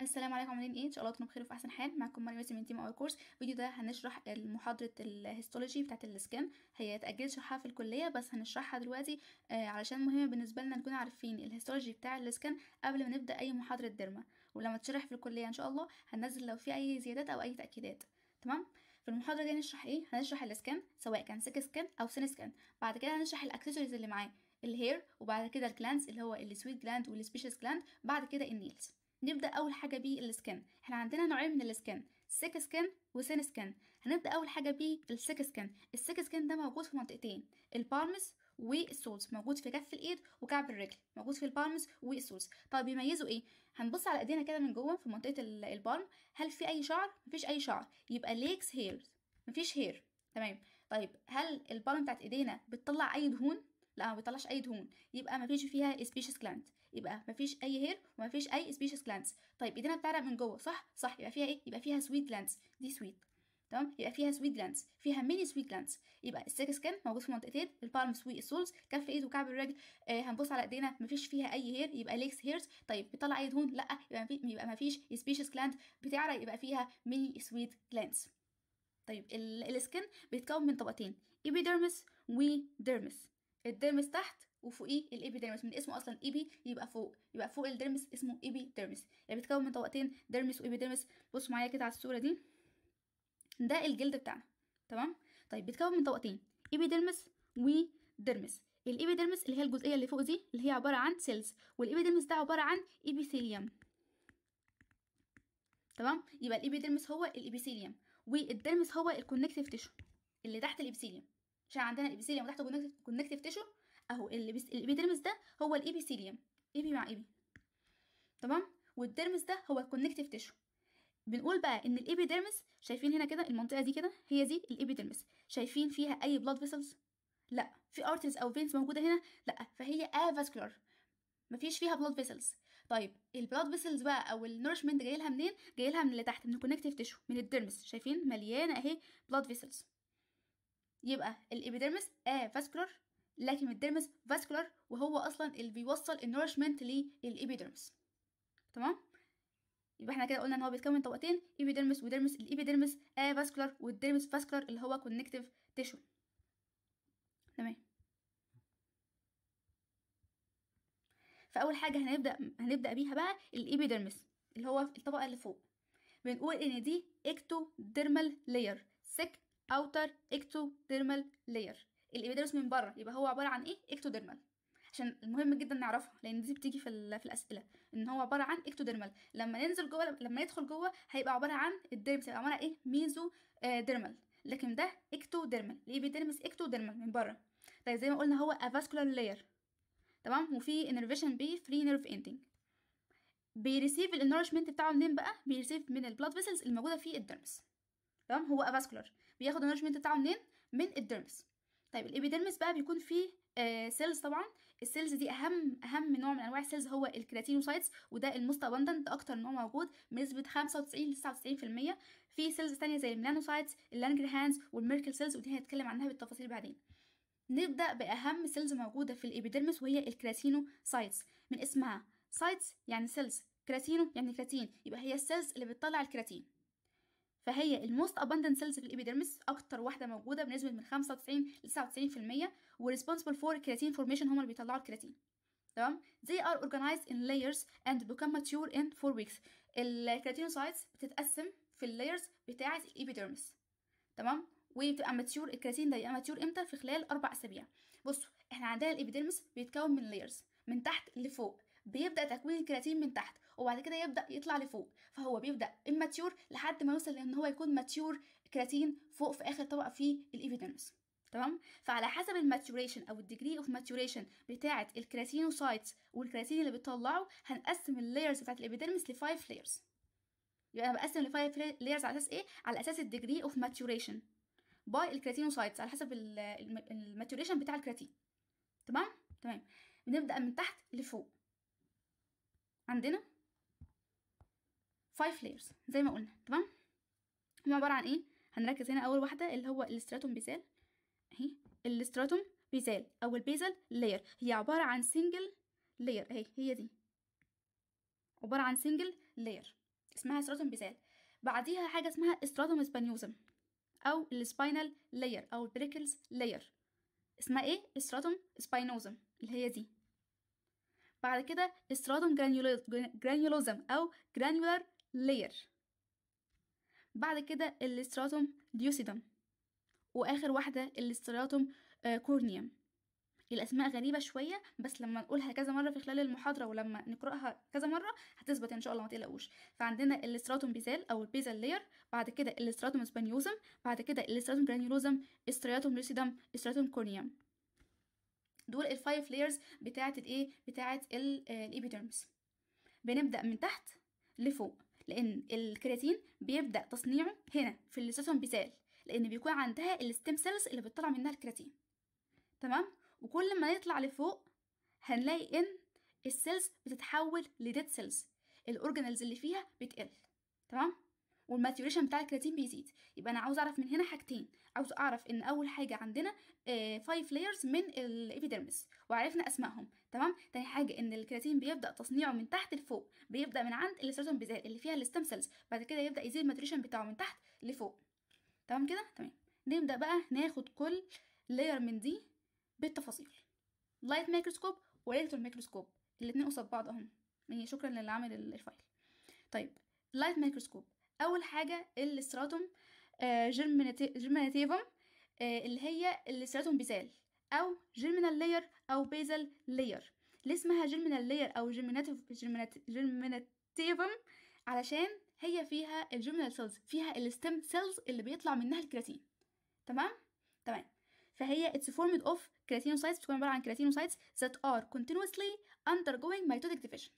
السلام عليكم عاملين ايه ان شاء الله تكونوا بخير وفي احسن حال معاكم مريم ياسمين من تيم اور كورس الفيديو ده هنشرح محاضره الهيستولوجي بتاعه السكن هي اتاجلت شرحها في الكليه بس هنشرحها دلوقتي آه علشان مهمه بالنسبه لنا نكون عارفين الهيستولوجي بتاع السكن قبل ما نبدا اي محاضره ديرما ولما تشرح في الكليه ان شاء الله هننزل لو في اي زيادات او اي تاكيدات تمام في المحاضرة دي هنشرح ايه هنشرح السكن سواء كان سك سكان او سين سكان بعد كده هنشرح الاكسسوارز اللي معاه الهير وبعد كده الجلاندز اللي هو السويت جلاند والسبيشس جلاند بعد كده النيلز نبدا اول حاجه السكن احنا عندنا نوعين من السكن سيك سكن وسين سكن هنبدا اول حاجه بالسيك سكن السيك سكن ده موجود في منطقتين البالمس والسولز موجود في كف الايد وكعب الرجل موجود في البالمز والسولز طب بيميزوا ايه هنبص على ايدينا كده من جوه في منطقه البالم هل في اي شعر مفيش اي شعر يبقى ليكس هيرز مفيش هير تمام طيب هل البالم بتاعت ايدينا بتطلع اي دهون لا ما بيطلعش اي دهون يبقى مفيش فيها سبيشيس جلاند يبقى مفيش اي هير ومفيش اي سبيشيس جلانس طيب ايدينا بتعرق من جوه صح صح يبقى فيها ايه يبقى فيها سويت جلانس دي سويت تمام يبقى فيها سويت جلانس فيها ميني سويت جلانس يبقى السيك سكن موجود في منطقتين البالم سويت السولز كف ايد وكعب الرجل آه هنبص على ايدينا مفيش فيها اي هير يبقى ليكس هيرز طيب بيطلع اي دهون لا يبقى مفيش سبيشيس جلاند بتعرق يبقى فيها ميني سويت جلانس طيب السكن بيتكون من طبقتين ايبيديرمس وديرمس الديرمس تحت وفوقيه الابيدرمس من اسمه أصلا إيبي يبقى فوق يبقى فوق الدرمس اسمه إبيديرمس يعني بيتكون من طبقتين درمس وابيدرمس بصوا معايا كده على الصورة دي ده الجلد بتاعنا تمام طيب بيتكون من طبقتين ايبيدرمس ودرمس الإبيديرمس اللي هي الجزئية اللي فوق دي اللي هي عبارة عن سيلز والإبيديرمس ده عبارة عن إبيثيليوم تمام يبقى الإبيديرمس هو الإبيثيليوم والدرمس هو الكونكتيف تيشو اللي تحت الإبيثيليوم عشان عندنا الإبيثيليوم تحته كونكتيف تيشو اهو الابيدرمس ده هو الابيثيليوم ايبي مع ايبي تمام والدرمس ده هو الكونكتيف تيشو بنقول بقى ان الابيدرمس شايفين هنا كده المنطقه دي كده هي دي الابيدرمس شايفين فيها اي بلاد فيسلز لا في ارترز او فينز موجوده هنا لا فهي افاسكولار مفيش فيها بلاد فيسلز طيب البلاد فيسلز بقى او النورشمنت جاي لها منين جاي لها من اللي تحت من الكونكتيف تيشو من الدرمس شايفين مليانه اهي بلاد فيسلز يبقى الابيدرمس افاسكولار لكن الديرمس فاسكولار وهو اصلا اللي بيوصل النورشمنت للإبيدرمس تمام يبقى احنا كده قلنا ان هو بيتكون من طبقتين ايبيديرمس وديرمس الايبيديرمس افاسكولار والديرمس فاسكولار اللي هو كونكتيف تيشو تمام فاول حاجه هنبدا هنبدا بيها بقى الايبيديرمس اللي هو الطبقه اللي فوق بنقول ان دي اكتو ديرمال لاير سيك اوتر اكتو ديرمال لاير الابيدرس من بره يبقى هو عباره عن ايه اكتوديرمال عشان المهم جدا نعرفها لان دي بتيجي في, في الاسئله ان هو عباره عن اكتوديرمال لما ننزل جوه لما يدخل جوه هيبقى عباره عن الديرمس هيبقى عباره عن ايه ميزو ديرمال لكن ده اكتوديرمال الابيدرمس اكتوديرمال من بره طيب زي ما قلنا هو افاسكولار لاير تمام وفي انرفيشن بي فري نيرف اندنج بيريسيف النورشمنت بتاعه منين بقى بيريسيف من البلاد فيسلز الموجوده في الديرمس تمام هو افاسكولار بياخد النورشمنت بتاعه منين من الديرمس طيب الابيدرمس بقى بيكون فيه آه سيلز طبعا السيلز دي اهم اهم نوع من انواع السيلز هو الكراتينوسايتس وده الموست اباندنت اكتر نوع موجود بنسبه 95 ل 99% في سيلز ثانيه زي الميلانوسايتس اللانجرهانز والميركل سيلز ودي هنتكلم عنها بالتفاصيل بعدين نبدا باهم سيلز موجوده في الابيدرمس وهي الكراتينوسايتس من اسمها سايتس يعني سيلز كراتينو يعني كراتين يبقى هي السيلز اللي بتطلع الكراتين فهي الموست اباندنت سيلز في الابيديرمس اكتر واحده موجوده بنسبه من 95 ل 99% وريسبونسبل فور الكيراتين فورميشن هما اللي بيطلعوا الكرياتين تمام they are organized in layers and become mature in 4 weeks الكرياتينوسايتس بتتقسم في اللايرز بتاعه الابيديرمس تمام وبتبقى ماتيور الكرياتين ده يبقى ماتيور امتى في خلال اربع اسابيع بصوا احنا عندنا الابيديرمس بيتكون من لايرز من تحت لفوق بيبدا تكوين الكرياتين من تحت وبعد كده يبدا يطلع لفوق فهو بيبدا اماتيور لحد ما يوصل لان هو يكون ماتيور كرياتين فوق في اخر طبقه في الايفيدنس تمام فعلى حسب الماتوريشن او الديجري اوف ماتوريشن بتاعه الكراتينوسايتس والكرياتين اللي بتطلعه هنقسم اللايرز بتاعه الابيديرمس لفايف لايرز يبقى انا بقسم لفايف لايرز على اساس ايه على اساس الديجري اوف ماتوريشن باي الكراتينوسايتس على حسب الماتوريشن بتاع الكرياتين تمام تمام بنبدا من تحت لفوق عندنا فايف لايرز زي ما قلنا تمام هما عباره عن ايه هنركز هنا اول واحده اللي هو الاستراتوم بيزال اهي الاستراتوم بيزال او البيزل لاير هي عباره عن سنجل لاير اهي هي دي عباره عن سنجل لاير اسمها استراتوم بيزال بعديها حاجه اسمها استراتوم اسبانيوزم او السباينال لاير او البريكلز لاير اسمها ايه استراتوم سباينوزم اللي هي دي بعد كده استراتوم جرانيولوزم او جرانيولار layer بعد كده الاستراتوم ليوسيدم واخر واحده الاستراتوم آه، كورنيوم الاسماء غريبه شويه بس لما نقولها كذا مره في خلال المحاضره ولما نقراها كذا مره هتثبت ان شاء الله ما تقلقوش فعندنا الاستراتوم بيزال او البيزال لير بعد كده الاستراتوم سبانيوزم بعد كده الاستراتوم جرانيولوزم استراتوم لوسيدم استراتوم كورنيوم دول الفايف لايرز بتاعه الايه بتاعه آه، الايبيديرمس بنبدا من تحت لفوق لان الكرياتين بيبدا تصنيعه هنا في الليسوسوم بيسال لان بيكون عندها الستيم سيلز اللي بتطلع منها الكرياتين تمام وكل ما نطلع لفوق هنلاقي ان السيلز بتتحول لديد سيلز الاورجانلز اللي فيها بتقل تمام والماتيوريشن بتاع الكرياتين بيزيد يبقى انا عاوز اعرف من هنا حاجتين عاوز اعرف ان اول حاجه عندنا 5 آه، لايرز من الابيديرمس وعرفنا اسمائهم تمام تاني حاجه ان الكرياتين بيبدا تصنيعه من تحت لفوق بيبدا من عند الاستراتون بيزال اللي فيها الستم سيلز بعد كده يبدا يزيد الماتيوريشن بتاعه من تحت لفوق تمام كده تمام نبدا بقى ناخد كل لاير من دي بالتفاصيل لايت مايكروسكوب والكترون مايكروسكوب الاتنين قصاد بعض اهم يعني شكرا للي عامل الفايل طيب لايت مايكروسكوب اول حاجه الاستراتوم جيرمينيتيفوم آه، آه، اللي هي الاستراتوم بيزال او جيرمينال لاير او بيزال لاير ليه اسمها جيرمينال لاير او جيرمينيتيفوم علشان هي فيها الجيرمينال سيلز فيها الستم سيلز اللي بيطلع منها الكراتين تمام تمام فهي اتس فورمد اوف كراتينوسايتس بتكون عبارة عن keratinocytes that are continuously undergoing ميتوتيك division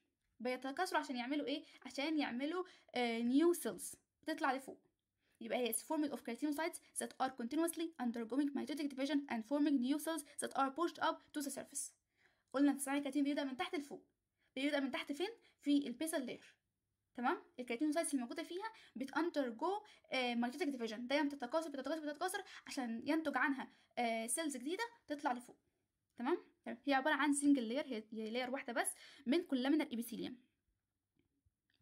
بيتكاثروا عشان يعملوا ايه عشان يعملوا نيو آه، سيلز بتطلع لفوق يبقى هي forming of keratinocytes that are continuously undergoing mitotic division and forming new cells that are pushed up to the surface قلنا تصنيع الكراتين بيبدأ من تحت لفوق بيبدأ من تحت فين في البيسل لير تمام اللي موجوده فيها بت undergo آه، mitotic division دايما بتتكاثر بتتكاثر بتتكاثر عشان ينتج عنها سيلز آه، جديده تطلع لفوق تمام هي عباره عن سنجل لاير هي لاير واحده بس من كل من الابيثيليوم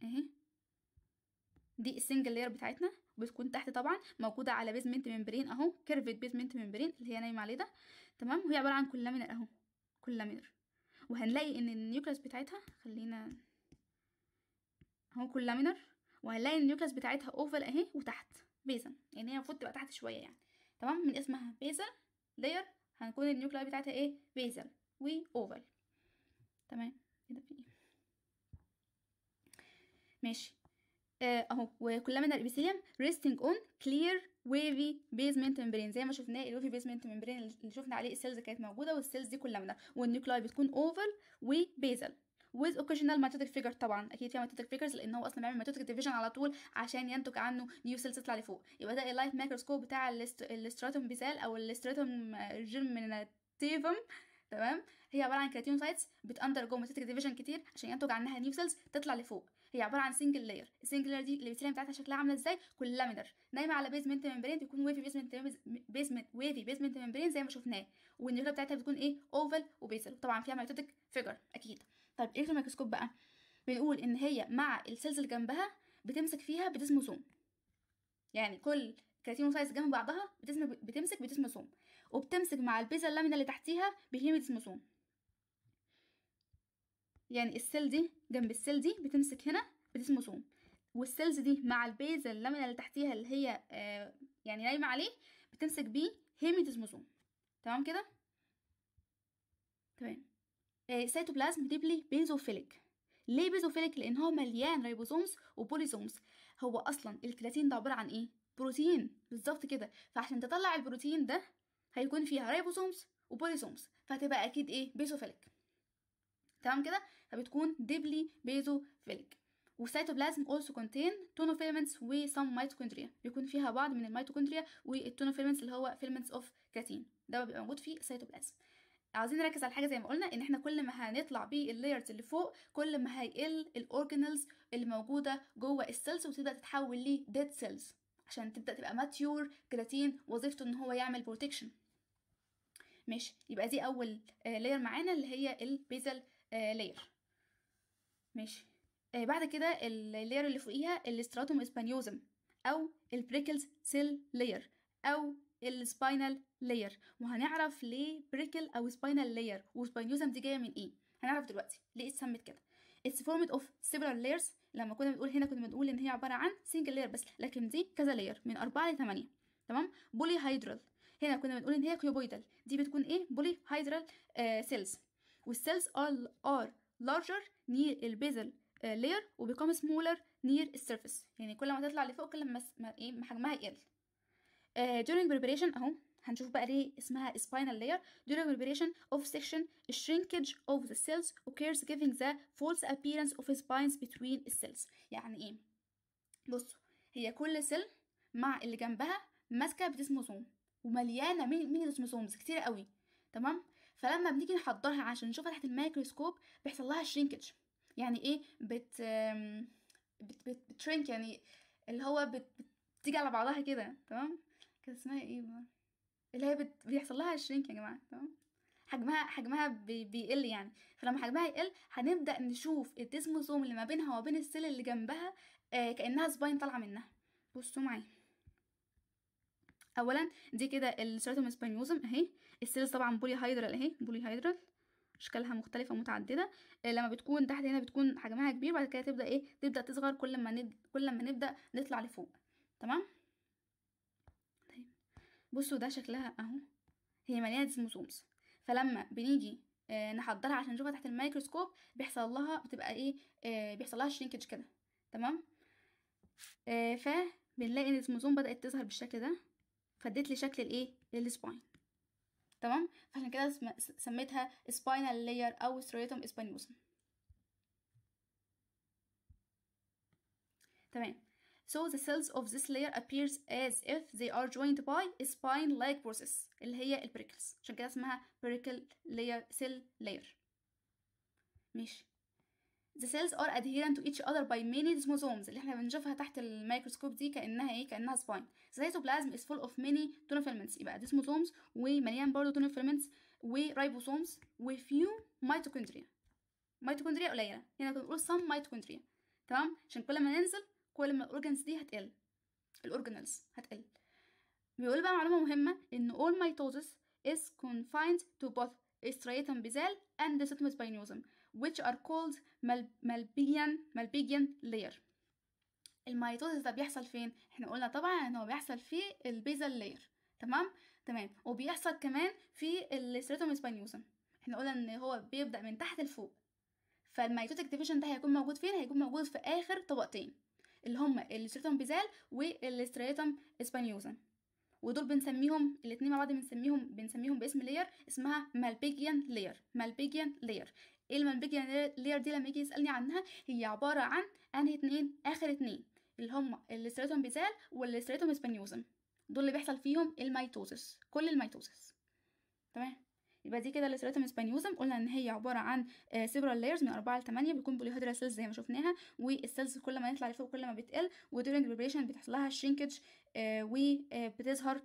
اهي دي السنجل لاير بتاعتنا بتكون تحت طبعا موجوده على بيزمنت ممبرين اهو كيرفت بيزمنت ممبرين اللي هي نايمه عليه ده تمام وهي عباره عن كل من اهو كل من وهنلاقي ان النيوكليس بتاعتها خلينا اهو كل كلامينر وهنلاقي النيوكليس بتاعتها اوفر اهي وتحت بيزل يعني هي المفروض تبقى تحت شويه يعني تمام من اسمها بيزل لاير هنكون النيوكلاي بتاعتها ايه بيزل واوفال تمام كده في إيه؟ ماشي آه، اهو وكلما ده الابيثيليوم ريستنج اون كلير ويفي بيزمنت ممبرين زي ما شفناه الويفي بيزمنت ممبرين اللي شفنا عليه السيلز كانت موجوده والسيلز دي كلها منها والنيوكلاي بتكون اوفال وبيزل with occasional mitotic figure طبعا اكيد فيها mitotic figures لان هو اصلا بيعمل mitotic division على طول عشان ينتج عنه نيو سيلز تطلع لفوق يبقى ده اللايف مايكروسكوب بتاع الاستراتوم بيسال او الاستراتوم جيرميناتيفم تمام هي عباره عن كراتين سايتس بتاندر جو mitotic ديفيجن كتير عشان ينتج عنها نيو سيلز تطلع لفوق هي عباره عن سنجل لاير السنجل لاير دي الابيثيليوم بتاعتها شكلها عامله ازاي كولامينر نايمه على بيزمنت ممبرين بيكون ويفي بيزمنت بيزمنت ويفي بيزمنت ممبرين زي ما شفناه والنيوكليا بتاعتها بتكون ايه اوفل وبيزل طبعا فيها مايتوتيك فيجر اكيد طيب ايه الميكروسكوب بقى بنقول ان هي مع السيلز اللي جنبها بتمسك فيها بتسموزوم يعني كل كراتينوسايتس جنب بعضها بتمسك بتسموزوم وبتمسك مع البيزا اللامينا اللي تحتيها بهيماتيسموزوم يعني السيل دي جنب السيل دي بتمسك هنا بتسموزوم والسيلز دي مع البيزا اللامينا اللي تحتيها اللي هي آه، يعني نايمه عليه بتمسك بيه هيماتيسموزوم تمام كده تمام آه، سيتوبلازم ديبلي بيزوفيليك ليه بيزوفيليك لان هو مليان ريبوزومز وبوليزومز هو اصلا الكرياتين ده عباره عن ايه بروتين بالظبط كده فعشان تطلع البروتين ده هيكون فيها ريبوزومز وبوليزومز فهتبقى اكيد ايه بيزوفيليك تمام كده فبتكون ديبلي بيزوفيليك والسيتوبلازم also contain tonofilaments و some mitochondria بيكون فيها بعض من الميتوكوندريا والتونوفيلمنتس اللي هو فيلمنتس اوف كرياتين ده بيبقى موجود في السيتوبلازم عاوزين نركز على حاجه زي ما قلنا ان احنا كل ما هنطلع بيه اللايرز اللي فوق كل ما هيقل الاورجانلز اللي موجوده جوه السيلز وتبدا تتحول ديد سيلز عشان تبدا تبقى ماتيور كراتين وظيفته ان هو يعمل بروتكشن ماشي يبقى دي اول لاير آه، معانا اللي هي البيزل لاير آه، ماشي آه، بعد كده اللاير اللي فوقيها الاستراتوم اسبانيوزم او البريكلز سيل لاير او السباينال لاير وهنعرف ليه بريكل او سباينال لاير وسباينيوزم دي جايه من ايه هنعرف دلوقتي ليه اتسمت كده اتس فورمد اوف سيفرال لايرز لما كنا بنقول هنا كنا بنقول ان هي عباره عن سنجل لاير بس لكن دي كذا لاير من 4 ل 8 تمام بولي هيدرال هنا كنا بنقول ان هي كيوبويدال دي بتكون ايه بولي هيدرال سيلز والسيلز ار لارجر نير البيزل لاير وبيكون سمولر نير السيرفيس يعني كل ما تطلع لفوق كل ما ايه حجمها يقل آه، during preparation اهو هنشوف بقى ليه اسمها spinal layer during preparation of section shrinkage of the cells occurs giving the false appearance of spines between the cells يعني ايه بصوا هي كل سيل مع اللي جنبها ماسكه بتسموزوم ومليانه من سموزومز كتير قوي تمام فلما بنيجي نحضرها عشان نشوفها تحت الميكروسكوب بيحصل لها shrinkage يعني ايه بت بت بت بت... يعني اللي هو بت بتيجي على بعضها كده تمام كان اسمها ايه مار اللي هي بت... بيحصل لها شرينك يا جماعه تمام حجمها حجمها بي... بيقل يعني فلما حجمها يقل هنبدا نشوف الديسموسوم اللي ما بينها وبين السيل اللي جنبها آه كانها سباين طالعه منها بصوا معايا اولا دي كده السيرتوم اسبانيوزم اهي السيلز طبعا بولي هيدرال اهي بولي هيدرال اشكالها مختلفه ومتعدده آه، لما بتكون تحت هنا بتكون حجمها كبير بعد كده تبدا ايه تبدا تصغر كل ما ند... كل ما نبدا نطلع لفوق تمام بصوا ده شكلها اهو هي مليانه ديسموسومز فلما بنيجي آه، نحضرها عشان نشوفها تحت الميكروسكوب بيحصل لها بتبقى ايه آه، بيحصل لها شرينكج كده تمام آه فبنلاقي ان الديسموسوم بدات تظهر بالشكل ده فديت لي شكل الايه للسباين تمام فعشان كده سميتها سباينال لاير او ستريتوم اسبانيوسم تمام So the cells of this layer appears as if they are joined by a spine-like process اللي هي البريكلز عشان كده اسمها pericle layer cell layer ماشي The cells are adherent to each other by many desmosomes اللي احنا بنشوفها تحت الميكروسكوب دي كأنها ايه كأنها spine The cytoplasm is full of many tunnel يبقى desmosomes ومليان برضه tunnel filaments ورايبوسومز وفيو ميتوكوندريا. ميتوكوندريا قليلة هنا كنا بنقول some ميتوكوندريا تمام عشان كل ما ننزل كل ما الاورجنز دي هتقل الاورجنالز هتقل بيقول بقى معلومة مهمة إن all mitosis is confined to both striatum basal and the spinosum which are called malpigian, malpighian layer الميتوزس ده بيحصل فين احنا قلنا طبعا ان هو بيحصل في البيزال لاير تمام تمام وبيحصل كمان في الستريتوم سبانيوزم احنا قلنا ان هو بيبدا من تحت لفوق فالميتوتيك ديفيجن ده هيكون موجود فين هيكون موجود في اخر طبقتين اللي هم الستريتوم بيزال والستريتوم اسبانيوزا ودول بنسميهم الاثنين مع بعض بنسميهم بنسميهم باسم لير اسمها مالبيجيان لير مالبيجيان لير ايه المالبيجيان لير دي لما يجي يسالني عنها هي عباره عن انهي اتنين اخر اتنين اللي هم الستريتوم بيزال والستريتوم اسبانيوزم دول اللي بيحصل فيهم الميتوزس كل الميتوزس تمام يبقى دي كده السيراتم سبانيوزم قلنا ان هي عباره عن سيبرال آه، لايرز من 4 ل 8 بيكون بوليهيدرا سيلز زي ما شفناها والسيلز كل ما يطلع لفوق كل ما بتقل ودورنج بريبريشن بتحصل لها شرينكج آه، وبتظهر آه،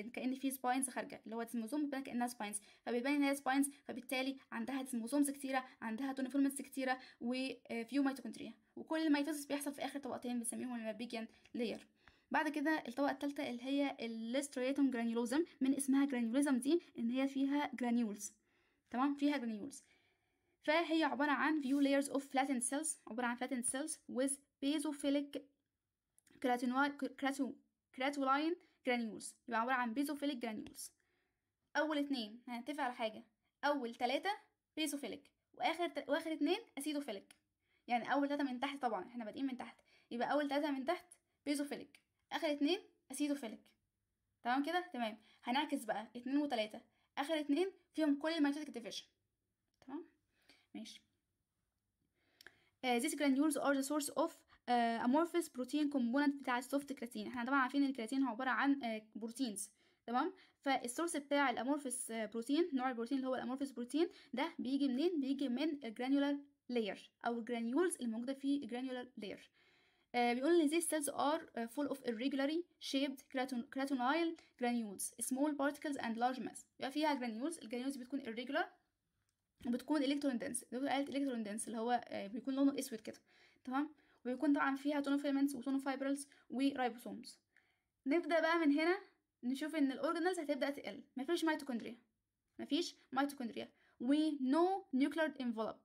ك كان في سباينز خارجه اللي هو ديزموزوم بتبان كانها سباينز فبيبان ان هي سباينز فبالتالي عندها ديزموزومز كتيره عندها تونيفورمز كتيره وفيو ميتوكوندريا وكل الميتوسيس بيحصل في اخر طبقتين بنسميهم المابيجيان لاير بعد كده الطبقه الثالثه اللي هي الليسترياتوم جرانيولوزم من اسمها جرانيولوزم دي ان هي فيها جرانيولز تمام فيها جرانيولز فهي عباره عن few layers of flattened cells عباره عن flattened cells with basophilic كراتولاين جرانيولز يبقى عباره عن بيزوفيليك جرانيولز اول اتنين هنتفق على حاجه اول تلاتة بيزوفيليك واخر واخر اتنين اسيدوفيليك يعني اول تلاتة من تحت طبعا احنا بادئين من تحت يبقى اول تلاتة من تحت بيزوفيليك اخر اتنين اسيتوفيلك تمام كده تمام هنعكس بقى اتنين وتلاتة اخر اتنين فيهم كل المايتوتيك ديفيجن تمام ماشي Uh, these granules are the source of uh, amorphous protein component بتاع السوفت كراتين احنا طبعا عارفين ان الكراتين هو عباره عن uh, آه، بروتينز تمام فالسورس بتاع الامورفس بروتين نوع البروتين اللي هو الامورفس بروتين ده بيجي منين بيجي من الجرانيولار لاير او الجرانيولز الموجوده في الجرانيولار لاير آه، بيقول ان these cells are آه، full of irregularly shaped cratonile granules small particles and large mass يبقى فيها granules الجرانيولز بتكون irregular وبتكون الكترون دنس دول الكترون دنس اللي هو آه، بيكون لونه اسود كده تمام وبيكون طبعا فيها تونوفيلمنتس و ورايبوسومز نبدا بقى من هنا نشوف ان الاورجانلز هتبدا تقل مفيش ميتوكوندريا مفيش ميتوكوندريا ونو نيوكلير انفلوب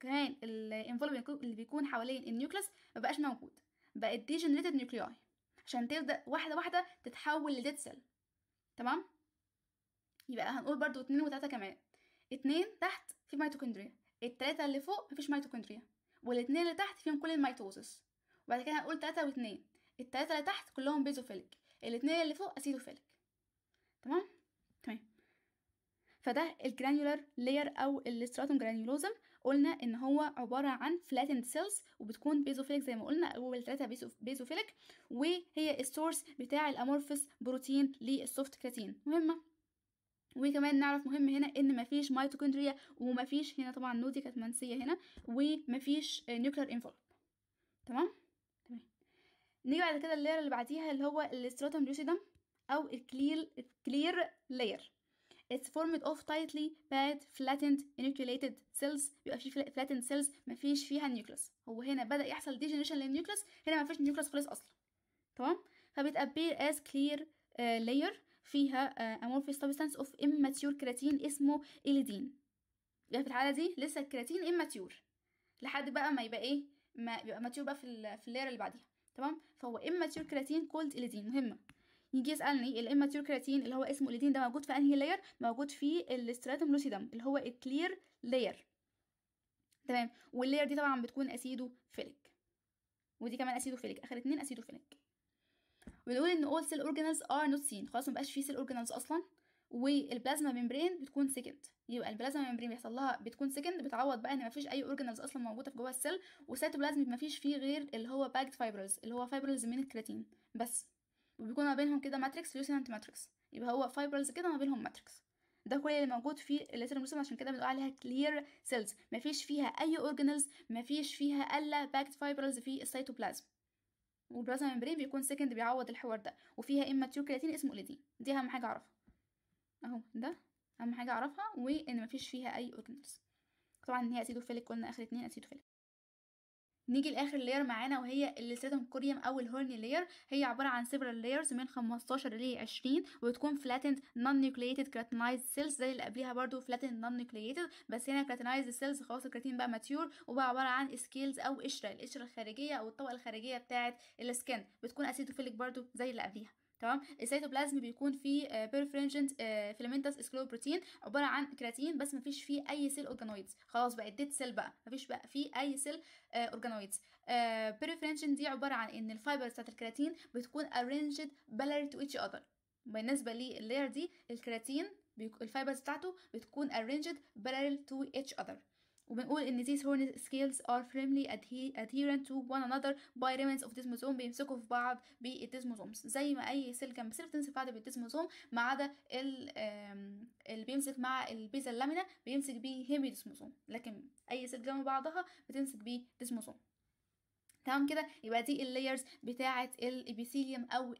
كمان الانفلوب اللي بيكون حوالين النيوكليس مبقاش موجود بقت ديجنريتد جنريتد نيوكلياي عشان تبدا واحده واحده تتحول لديد سيل تمام يبقى هنقول برضو اتنين وتلاته كمان اتنين تحت في ميتوكوندريا التلاته اللي فوق مفيش ميتوكوندريا والاتنين اللي تحت فيهم كل الميتوزس وبعد كده هنقول تلاته واتنين التلاته اللي تحت كلهم بيزوفيلك الاتنين اللي فوق اسيدوفيلك تمام فده الجرانيولار لاير او الاستراتوم جرانيولوزم قلنا ان هو عباره عن فلاتند سيلز وبتكون بيزوفيلك زي ما قلنا اول ثلاثه بيزوفيلك وهي السورس بتاع الامورفس بروتين للسوفت كرياتين مهمه وكمان نعرف مهم هنا ان مفيش ميتوكوندريا ومفيش هنا طبعا نودي كانت منسيه هنا ومفيش نيوكلير انفولب تمام نيجي بعد كده اللاير اللي بعديها اللي هو الاستراتوم لوسيدم او الكلير الكلير لاير It's formed of tightly packed flattened nucleated cells بيبقى فيه flattened cells مفيش فيها nucleus هو هنا بدأ يحصل degeneration للنيوكلس هنا مفيش نيوكلس خالص أصلا تمام فبتابير as clear uh, layer فيها uh, amorphous substance of immature كراتين اسمه إليدين يبقى في الحالة دي لسه الكراتين immature لحد بقى ما يبقى إيه ما يبقى ماتيور بقى في, في اللاير اللي بعديها تمام فهو immature كراتين called إليدين مهمة يجي يسالني الاماتيور كرياتين اللي هو اسمه الادين ده موجود في انهي لاير موجود في الاستراتوم لوسيدم اللي هو الكلير لاير تمام واللاير دي طبعا بتكون اسيدو فيليك ودي كمان اسيدو فيليك اخر اتنين اسيدو فيليك بنقول ان all cell organelles are not seen خلاص مبقاش فيه cell organelles اصلا والبلازما ممبرين بتكون سكند يبقى البلازما ممبرين بيحصل لها بتكون سكند بتعوض بقى ان مفيش اي اورجانلز اصلا موجوده في جوه السيل وسيتوبلازم مفيش فيه غير اللي هو باكت فايبرز اللي هو فايبرز من الكرياتين بس وبيكون ما بينهم كده ماتريكس لوسنت ماتريكس يبقى هو فايبرز كده ما بينهم ماتريكس ده كل اللي موجود في موسم عشان كده بنقول عليها كلير سيلز مفيش فيها اي اورجانلز مفيش فيها الا باكت فايبرز في السيتوبلازم والبلازما ممبرين بيكون سكند بيعوض الحوار ده وفيها اما تيو كرياتين اسمه اوليدين دي اهم حاجه اعرفها اهو ده اهم حاجه اعرفها وان مفيش فيها اي اورجانلز طبعا هي اسيدوفيليك قلنا اخر اتنين اسيدوفيليك نيجي لاخر لير معانا وهي الليستاتم كوريوم او الهورني لير هي عباره عن سيفرال لايرز من 15 ل 20 وتكون فلاتند نون نيوكليتد كراتينايز سيلز زي اللي قبليها برده فلاتند نون نيوكليتد بس هنا كراتينايز سيلز خلاص الكراتين بقى ماتيور وبقى عباره عن سكيلز او قشره القشره الخارجيه او الطبقه الخارجيه بتاعه السكن بتكون اسيدوفيليك برده زي اللي قبليها تمام السيتوبلازم بيكون فيه بيرفرينجنت فيلامنتس اسكلو بروتين عباره عن كراتين بس مفيش فيه اي سيل اورجانويدز خلاص بقت ديد سيل بقى مفيش بقى فيه اي سيل اورجانويدز بيرفرينجنت دي عباره عن ان الفايبرز بتاعت الكراتين بتكون arranged بالاري تو each other بالنسبه لللاير دي الكراتين الفايبرز بتاعته بتكون arranged parallel to each other وبنقول ان these horn scales are firmly adherent to one another by remnants of desmosome بيمسكوا في بعض بالديسموزومز زي ما اي سلكه مسير بتمسك في بعض بالديزموزوم ما عدا اللي بيمسك مع البيزا اللامينا بيمسك بيه هيميديسموزوم لكن اي سلكه جنب بعضها بتمسك بيه ديزموزوم تمام كده يبقى دي اللايرز بتاعه الابيثيليوم او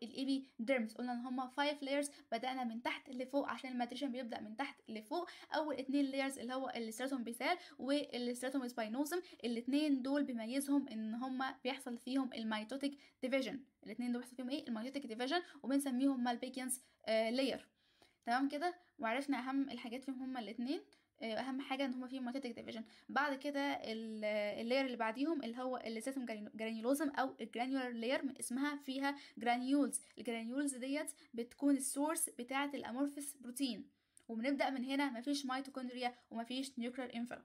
ديرمز قلنا ان هما 5 لايرز بدانا من تحت لفوق عشان الماتريشن بيبدا من تحت لفوق اول اتنين لايرز اللي هو الستراتوم بيسال والستراتوم سباينوزم الاتنين دول بيميزهم ان هما بيحصل فيهم الميتوتيك ديفيجن الاتنين دول بيحصل فيهم ايه الميتوتيك ديفيجن وبنسميهم مالبيكيانس آه لاير تمام كده وعرفنا اهم الحاجات فيهم هما الاتنين اهم حاجه ان هما فيهم ماتيتك ديفيجن بعد كده اللاير اللي بعديهم اللي هو الليزاتم جرانيولوزم او الجرانيولر لاير من اسمها فيها جرانيولز الجرانيولز ديت بتكون السورس بتاعه الامورفس بروتين وبنبدا من هنا مفيش ميتوكوندريا ومفيش نيوكلير انفلوب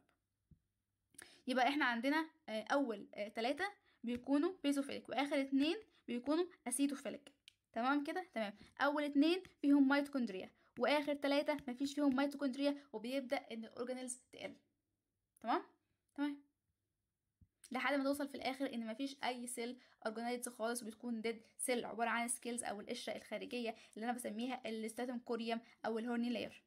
يبقى احنا عندنا آه، اول ثلاثة آه، بيكونوا بيزوفيلك واخر اتنين بيكونوا اسيتوفيلك تمام كده تمام اول اتنين فيهم ميتوكوندريا واخر ثلاثه مفيش فيهم ميتوكوندريا وبيبدا ان الاورجانيلز تقل تمام تمام لحد ما توصل في الاخر ان مفيش اي سيل اورجانيلز خالص وبتكون ديد سيل عباره عن سكيلز او القشره الخارجيه اللي انا بسميها الستاتوم كوريوم او الهورني لاير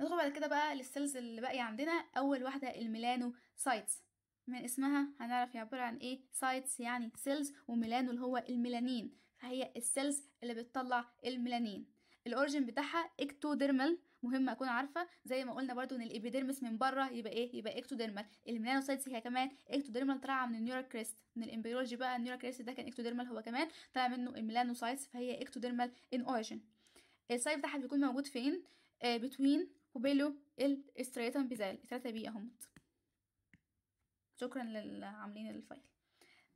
ندخل بعد كده بقى للسيلز اللي باقيه عندنا اول واحده الميلانو سايتس من اسمها هنعرف هي عباره عن ايه سايتس يعني سيلز وميلانو اللي هو الميلانين هي السيلز اللي بتطلع الميلانين الاورجن بتاعها اكتوديرمال مهم اكون عارفه زي ما قلنا برضو ان الابيديرمس من بره يبقى ايه يبقى اكتوديرمال الميلانوسايتس هي كمان اكتوديرمال طالعه من النيورال كريست من الامبريولوجي بقى النيورال كريست ده كان اكتوديرمال هو كمان طلع منه الميلانوسايتس فهي اكتوديرمال ان اوريجن السايت بتاعها بيكون موجود فين بتوين آه، وبيلو الاستريتم بيزال الثلاثه بي اهمت شكرا للعاملين الفايل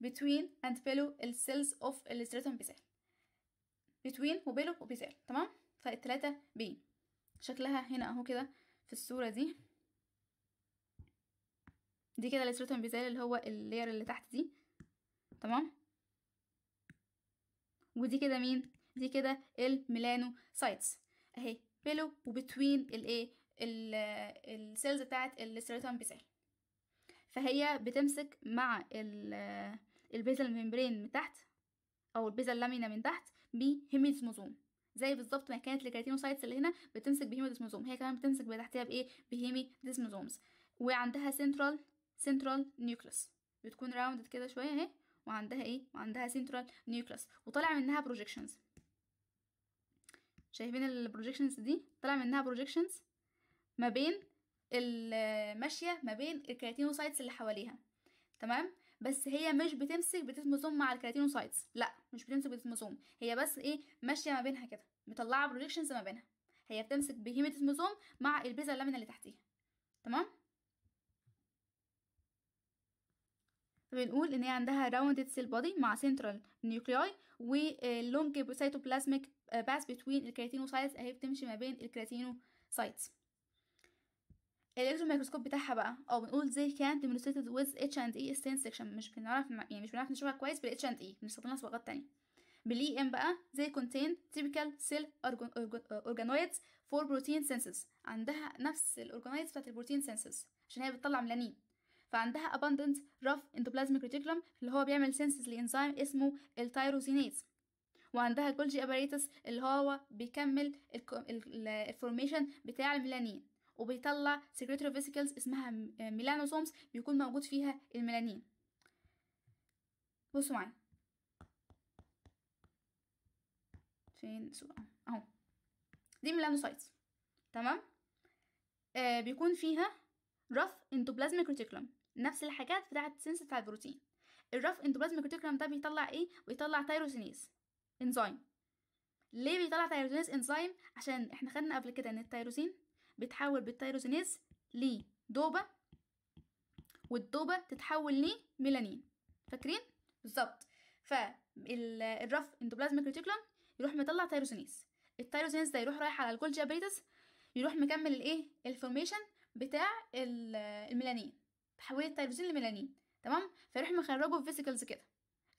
between and below cells of the stratum بيزال between و وبيزال تمام فالتلاتة طيب، B شكلها هنا اهو كده في الصورة دي دي كده الستراتوم بيزال اللي هو اللير اللي تحت دي تمام ودي كده مين دي كده الميلانو سايتس اهي بيلو وبتوين الايه السيلز بتاعت الستراتوم بيزال فهي بتمسك مع ال البيزل ميمبرين من تحت او البيزل لامينا من تحت بهيميدسموزوم زي بالظبط ما كانت الكيراتينوسايتس اللي هنا بتمسك بهيموديسموزوم هي كمان بتمسك بتحتها بايه بهيميديسموزومز وعندها سنترال سنترال نيوكليس بتكون راوندد كده شويه اهي وعندها ايه وعندها سنترال نيوكليس وطالع منها بروجيكشنز شايفين البروجيكشنز دي طالع منها بروجيكشنز ما بين الماشيه ما بين الكيراتينوسايتس اللي حواليها تمام بس هي مش بتمسك بتتمزوم مع الكراتينوسايتس لا مش بتمسك بتتمزوم هي بس ايه ماشيه ما بينها كده مطلعه بروجكشنز ما بينها هي بتمسك بهيماتيتموزوم مع البيزا اللامينا اللي تحتيها تمام بنقول ان هي عندها راوندد سيل بودي مع سنترال نيوكلياي ولونج سايتوبلازميك باس بتوين الكراتينوسايتس اهي بتمشي ما بين الكراتينوسايتس الالكتروميكروسكوب بتاعها بقى او بنقول زي كانت ديمونستريتد ويز اتش اند اي ستين سكشن مش بنعرف يعني مش بنعرف نشوفها كويس بالاتش اند اي E بنستخدمها صبغات تانية بالاي ام e بقى زي كونتين تيبيكال سيل اورجانويدز فور بروتين سنسز عندها نفس الاورجانويدز بتاعت البروتين سنسز عشان هي بتطلع ميلانين فعندها abundant rough endoplasmic reticulum اللي هو بيعمل سنسز لانزيم اسمه التيروزينيز وعندها جولجي اباريتس اللي هو بيكمل الفورميشن بتاع الميلانين وبيطلع سكريتوري فيسيكلز اسمها ميلانوسومز بيكون موجود فيها الميلانين بصوا معايا فين صورة اهو دي ميلانوسايتس تمام آه بيكون فيها رف انتوبلازميك ريتيكولم نفس الحاجات بتاعه السنس بتاع البروتين الرف انتوبلازميك ريتيكولم ده بيطلع ايه بيطلع تايروسينيز انزيم ليه بيطلع تايروسينيز انزيم عشان احنا خدنا قبل كده ان التايروسين بتحول بالتيروزينيز لدوبا والدوبا تتحول لميلانين فاكرين بالظبط فالرف اندوبلازميك ريتيكولم يروح مطلع تيروزينيز التيروزينيز ده يروح رايح على الجولجي ابريتس يروح مكمل الايه الفورميشن بتاع الميلانين تحويل التيروزين لميلانين تمام فيروح مخرجه في فيسيكلز كده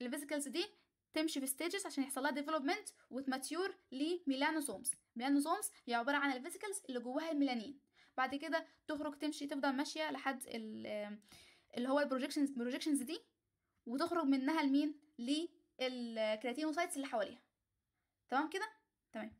الفيسيكلز دي تمشي في ستيجز عشان يحصل لها ديفلوبمنت وتماتيور لميلانوسومز ميلانوسومز هي عبارة عن الفيسيكلز اللي جواها الميلانين بعد كده تخرج تمشي تفضل ماشية لحد اللي هو البروجيكشنز البروجيكشنز دي وتخرج منها لمين للكرياتينوسايتس اللي حواليها تمام كده تمام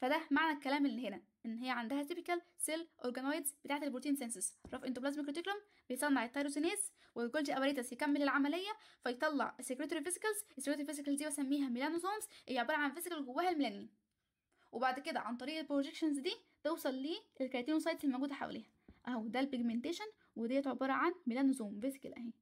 فده معنى الكلام اللي هنا ان هي عندها تيبيكال سيل اورجانويدز بتاعه البروتين سينسس رف انتوبلازميك ريتيكولم بيصنع التايروسينيز والجولجي اباريتس يكمل العمليه فيطلع السكريتوري فيسيكلز السكريتوري فيسيكلز دي بسميها ميلانوسومز هي عباره عن فيسيكل جواها الميلانين وبعد كده عن طريق البروجيكشنز دي توصل للكرياتينوسايتس الموجوده حواليها اهو ده البيجمنتيشن وديت عباره عن ميلانوزوم فيسيكل اهي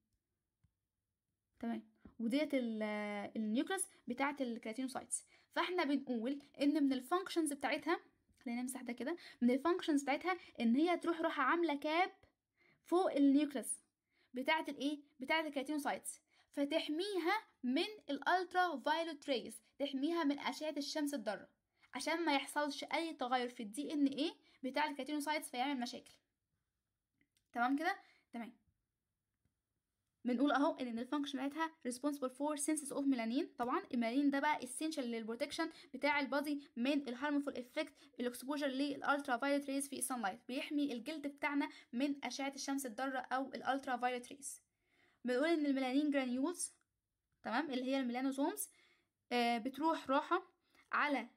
تمام وديت النيوكلس بتاعه الكرياتينوسايتس فاحنا بنقول ان من الفانكشنز بتاعتها خلينا نمسح ده كده من الفانكشنز بتاعتها ان هي تروح روح عامله كاب فوق النيوكليس بتاعه الايه بتاعه سايتس فتحميها من الالترا فايلوت ريز تحميها من اشعه الشمس الضاره عشان ما يحصلش اي تغير في الدي ان ايه بتاع الكاتينوسايتس فيعمل مشاكل تمام كده تمام بنقول اهو ان الفانكشن بتاعتها responsible for senses of melanin طبعا الميلانين ده بقى essential للبروتكشن بتاع البادي من الهارمفول افكت الاكسبوجر للالترا فايلت ريز في الصن لايت بيحمي الجلد بتاعنا من اشعه الشمس الضاره او الالترا فايلت ريز بنقول ان الميلانين جرانيولز تمام اللي هي الميلانوزومز آه بتروح راحه على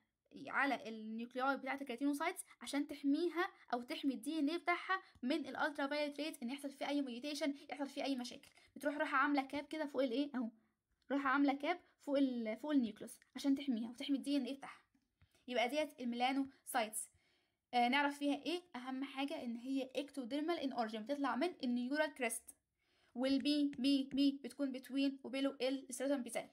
على النيوكليوي بتاعه الكراتينوسايتس عشان تحميها او تحمي الدي ان ايه بتاعها من الالترا فايلت ريت ان يحصل فيه اي ميوتيشن يحصل فيه اي مشاكل بتروح رايحه عامله كاب كده فوق الايه اهو رايحه عامله كاب فوق الـ فوق النيوكليوس عشان تحميها وتحمي الدي ان ايه بتاعها يبقى ديت الميلانوسايتس آه نعرف فيها ايه اهم حاجه ان هي اكتوديرمال ان اورجن بتطلع من النيورال كريست والبي بي بي بتكون بتوين وبيلو ال السيروتون بيسال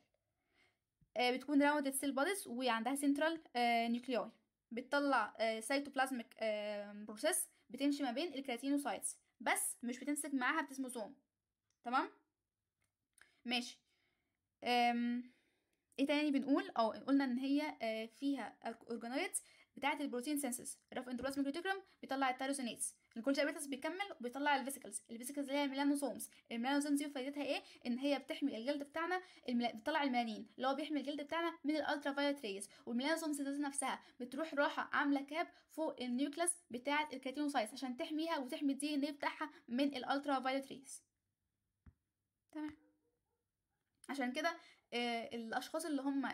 آه، بتكون راوند السيل بوديز وعندها سنترال آه، نيوكليوي بتطلع سيتوبلازميك آه، بروسيس بتمشي ما بين الكراتينوسايتس بس مش بتمسك معاها بتسموزوم تمام ماشي ايه تاني بنقول او قلنا ان هي فيها اورجانويدز بتاعه البروتين سينسس رف اندوبلازميك ريتيكولم بيطلع التيروسينيتس الكون شابيتس بيكمل وبيطلع الفيسيكلز الفيسيكلز اللي هي الميلانوسومز الميلانوسومز دي فايدتها ايه ان هي بتحمي الجلد بتاعنا الملا... بتطلع الميلانين اللي هو بيحمي الجلد بتاعنا من الالترا فايولت ريز والميلانوسومز نفسها بتروح راحه عامله كاب فوق النيوكلس بتاعه الكراتينوسايتس عشان تحميها وتحمي الدي ان بتاعها من الالترا فايولت ريز تمام عشان كده آه، الاشخاص اللي هم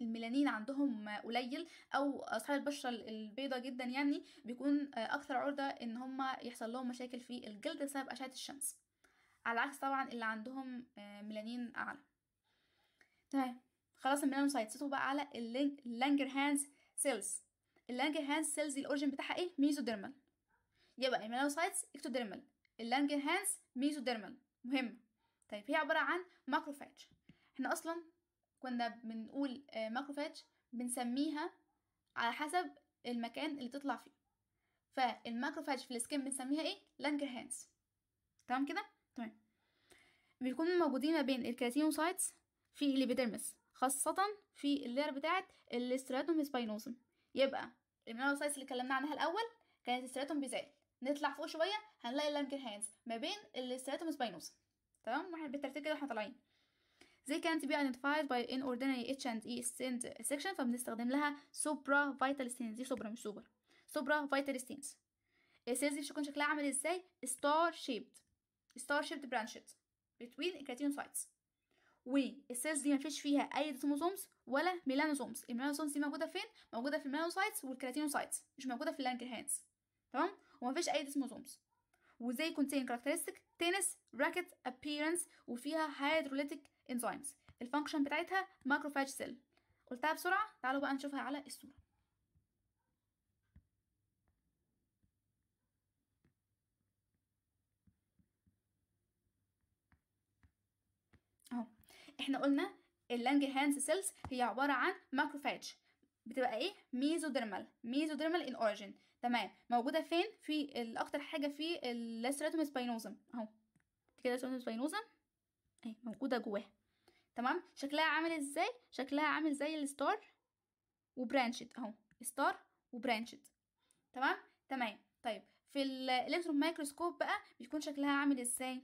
الميلانين عندهم قليل او اصحاب البشره البيضاء جدا يعني بيكون آه، اكثر عرضه ان هم يحصل لهم مشاكل في الجلد بسبب اشعه الشمس على عكس طبعا اللي عندهم آه، ميلانين اعلى تمام خلاص الميلانوسايتس سيتوا بقى على اللانجر هانز سيلز اللانجر هانز سيلز دي بتاعها ايه ميزوديرمال يبقى الميلانوسايتس اكتوديرمال اللانجر هانز ميزوديرمال مهم طيب هي عباره عن ماكروفاج احنا اصلا كنا بنقول ماكروفاج آه، بنسميها على حسب المكان اللي تطلع فيه فالماكروفاج في السكين بنسميها ايه هانس تمام كده تمام بيكونوا موجودين ما بين الكراتينوسايتس في الليبيدرمس خاصة في اللير بتاعة الاستراتوم سباينوزم يبقى المينوسايتس اللي اتكلمنا عنها الأول كانت استراتوم بيزال نطلع فوق شوية هنلاقي اللانجرهانز ما بين الاستراتوم سباينوزم تمام بالترتيب كده احنا طالعين they can't be identified by an ordinary H and E stent section فبنستخدم لها supra vital stains دي supra مش super supra vital stains السيلز دي بتكون شكلها عامل ازاي star shaped star shaped branches between keratinocytes والسيلز دي مفيش فيها اي ديتوموزومز ولا ميلانوزومز الميلانوزومز دي موجوده فين موجوده في الميلانوسايتس والكراتينوسايتس مش موجوده في اللانكر اللانجرهانز تمام ومفيش اي ديتوموزومز وزي contain characteristic tennis racket appearance وفيها hydrolytic enzymes الفانكشن بتاعتها macrophage cell قلتها بسرعة تعالوا بقى نشوفها على الصورة اهو احنا قلنا اللانجهانس سيلز هي عبارة عن macrophage بتبقى ايه ميزوديرمال ميزوديرمال ان اوريجين تمام موجوده فين في الاكتر حاجه في اللاسراتوم سباينوزم اهو كده اللاسراتوم سباينوزم اهي موجوده جواها تمام شكلها عامل ازاي شكلها عامل زي الستار وبرانشد اهو ستار وبرانشد تمام تمام طيب في الالكترون مايكروسكوب بقى بيكون شكلها عامل ازاي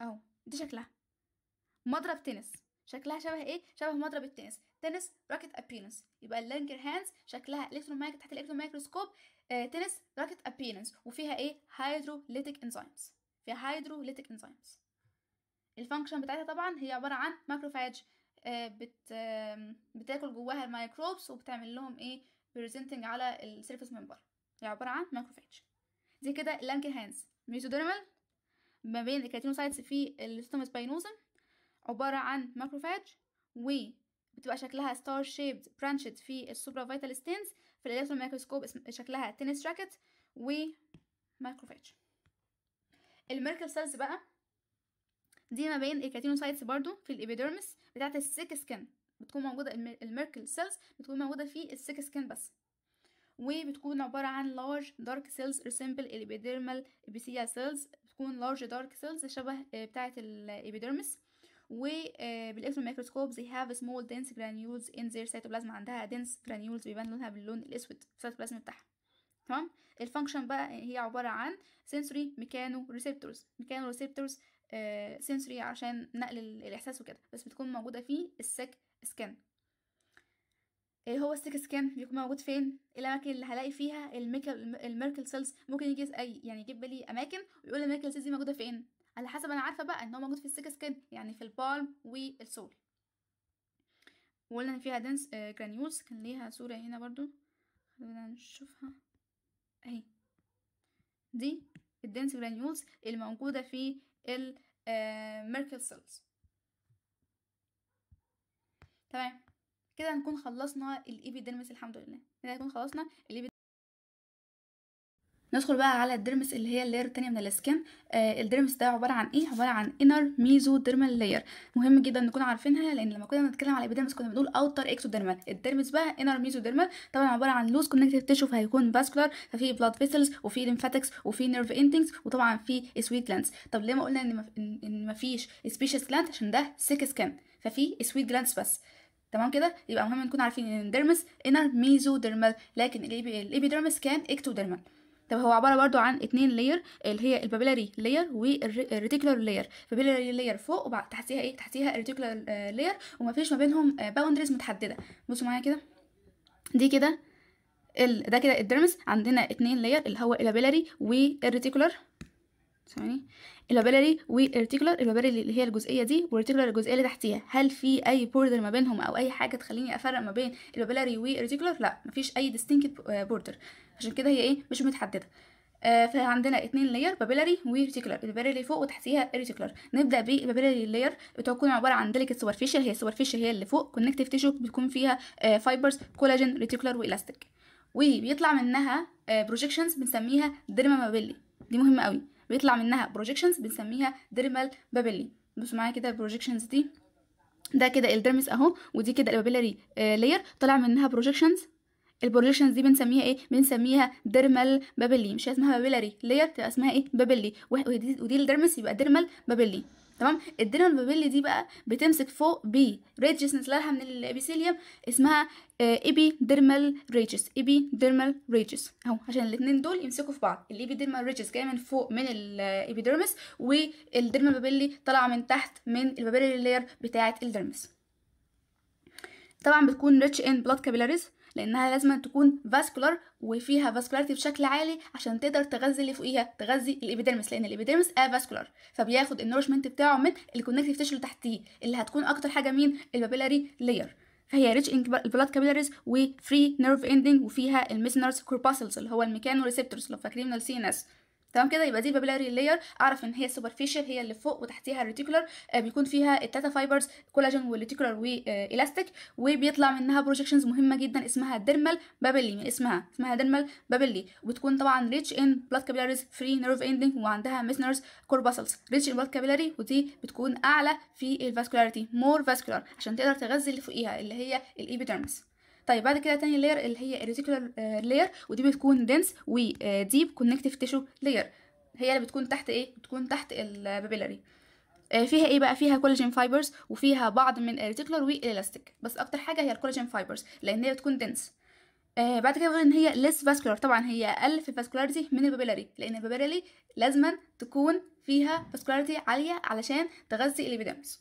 اهو دي شكلها مضرب تنس شكلها شبه ايه شبه مضرب التنس تنس راكت ابينس يبقى اللانجر هاندز شكلها الكتروماجنت تحت الالكتروميكروسكوب آه تنس راكت ابينس وفيها ايه هيدروليتيك انزيمز فيها هيدروليتيك انزيمز الفانكشن بتاعتها طبعا هي عباره عن ماكروفاج آه بت آه بتاكل جواها الميكروبس وبتعمل لهم ايه بريزنتنج على السيرفيس ممبر هي عباره عن ماكروفاج دي كده اللانجر هاندز ميزوديرمال ما بين الكاتينوسايتس في الستوم سباينوزم عباره عن ماكروفاج و بتبقى شكلها ستار شيبد برانشد في السوبرا فيتال ستينز في الالكترون مايكروسكوب شكلها تنس راكت ومايكروفاج الميركل سيلز بقى دي ما بين الكاتينوسايتس برضو في الابيدرمس بتاعه السيك سكن بتكون موجوده الميركل سيلز بتكون موجوده في السيك سكن بس وبتكون عبارة عن large dark cells resemble الابيديرمال epithelial cells بتكون large dark cells شبه آه، بتاعة الابيديرمس وبالاسم آه، الميكروسكوب they have small dense granules in their cytoplasm عندها dense granules بيبان لونها باللون الاسود في السيتوبلازم بتاعها تمام الفانكشن بقى هي عبارة عن sensory ميكانو ريسبتورز ميكانو ريسبتورز سنسوري عشان نقل الاحساس وكده بس بتكون موجوده في السك سكان اللي آه، هو السك سكان بيكون موجود فين الاماكن اللي هلاقي فيها الميركل سيلز ممكن يجي اي يعني يجيب لي اماكن ويقول لي الميركل سيلز دي موجوده فين على حسب انا عارفه بقى ان هو موجود في السكس سكن يعني في البالم والسول وقلنا ان فيها دنس جرانيولز آه، كان ليها صوره هنا برضو خلينا نشوفها اهي دي الدنس جرانيولز الموجوده في الميركل سيلز آه، تمام كده نكون خلصنا الايبيدرمس الحمد لله كده نكون خلصنا الايبيدرمس ندخل بقى على الديرمس اللي هي اللاير التانية من السكن آه الديرمس ده عبارة عن ايه عبارة عن انر ميزو ديرمال لاير مهم جدا نكون عارفينها لان لما كنا بنتكلم على الابيدرمس كنا بنقول اوتر اكسوديرمال الديرمس بقى انر ميزو ديرمال طبعا عبارة عن لوز كونكتيف تيشو فهيكون فاسكولار ففي بلاد فيسلز وفي ليمفاتكس وفي نيرف اندنجز وطبعا في سويت لاندز طب ليه ما قلنا ان ان مفيش سبيشس لاند عشان ده سيك سكن ففي سويت لاندز بس تمام كده يبقى مهم نكون عارفين ان الديرمس انر ميزو ديرمال لكن الابيدرمس كان اكتوديرمال طب هو عباره برضو عن اتنين لاير اللي هي البابيلاري لاير والريتيكولار لاير البابيلاري لاير فوق وبعد تحتيها ايه تحتيها الريتيكولار لاير ومفيش ما بينهم باوندريز آه، متحدده بصوا معايا كده دي كده ال... ده كده الدرمس عندنا اتنين لاير اللي هو البابيلاري والريتيكولار ثواني البابيلاري والريتيكولار البابيلاري اللي هي الجزئيه دي والريتيكولار الجزئيه اللي تحتيها هل في اي بوردر ما بينهم او اي حاجه تخليني افرق ما بين البابيلاري والريتيكولار لا مفيش اي ديستينكت بوردر آه، عشان كده هي ايه مش متحدده آه فعندنا اتنين لاير بابيلاري وريتيكولار البابيلاري فوق وتحتيها ريتيكولار نبدا بالبابيلاري لاير بتكون عباره عن ديليكت سوبرفيشال هي السوبرفيشال هي اللي فوق كونكتيف تيشو بتكون فيها آه فايبرز كولاجين ريتيكولار والاستيك وبيطلع منها آه بروجيكشنز بنسميها ديرما بابيلي دي مهمه قوي بيطلع منها بروجيكشنز بنسميها ديرمال بابيلي بصوا معايا كده البروجيكشنز دي ده كده الدرمس اهو ودي كده البابيلاري آه لاير طلع منها بروجيكشنز البروجيكشنز دي بنسميها ايه بنسميها ديرمال بابلي مش اسمها بابيلاري لاير تبقى اسمها ايه بابلي ودي, ودي الديرمس يبقى ديرمال بابلي تمام الديرمال بابلي دي بقى بتمسك فوق بي ريجس نطلعها من الابيثيليوم اسمها ايبي ديرمال ريجس ايبي ديرمال ريجس اهو عشان الاثنين دول يمسكوا في بعض الايبي ديرمال ريجس جايه من فوق من الابيديرمس والديرمال بابلي طالعه من تحت من البابيلاري لاير بتاعه الديرمس طبعا بتكون ريتش ان بلاد كابيلاريز لانها لازم تكون فاسكولار وفيها فاسكولاريتي بشكل عالي عشان تقدر تغذي اللي فوقيها تغذي الابيديرمس لان الابيديرمس افاسكولار آه فبياخد النورشمنت بتاعه من الكونكتيف تيشو اللي تحتيه اللي هتكون اكتر حاجه مين البابيلاري لاير فهي ريتش ان بلاد كابيلاريز وفري نيرف اندنج وفيها الميسنرز كوربسلز اللي هو الميكانو ريسبتورز لو فاكرين من السي ان اس تمام كده يبقى دي البابيلاري لاير اعرف ان هي السوبرفيشال هي اللي فوق وتحتيها الريتيكولر آه، بيكون فيها التاتا فايبرز كولاجين والريتيكولر والاستيك وبيطلع منها بروجكشنز مهمه جدا اسمها ديرمال بابلي اسمها اسمها ديرمال بابلي وبتكون طبعا ريتش ان بلاد كابيلاريز فري نيرف اندنج وعندها ميسنرز كورباسلز ريتش ان بلاد كابيلاري ودي بتكون اعلى في الفاسكولاريتي مور فاسكولار عشان تقدر تغذي اللي فوقيها اللي هي الايبيدرمس طيب بعد كده تاني لير اللي هي الريتيكولار آه، لير ودي بتكون دنس وديب كونكتيف تيشو لير هي اللي بتكون تحت ايه بتكون تحت البابيلاري آه، فيها ايه بقى فيها كولاجين فايبرز وفيها بعض من الريتيكولار والالاستيك بس اكتر حاجه هي الكولاجين فايبرز لان هي بتكون دنس آه بعد كده بقول ان هي ليس فاسكولار طبعا هي اقل في فاسكولاريتي من البابيلاري لان البابيلاري لازما تكون فيها فاسكولاريتي عاليه علشان تغذي الابيدمس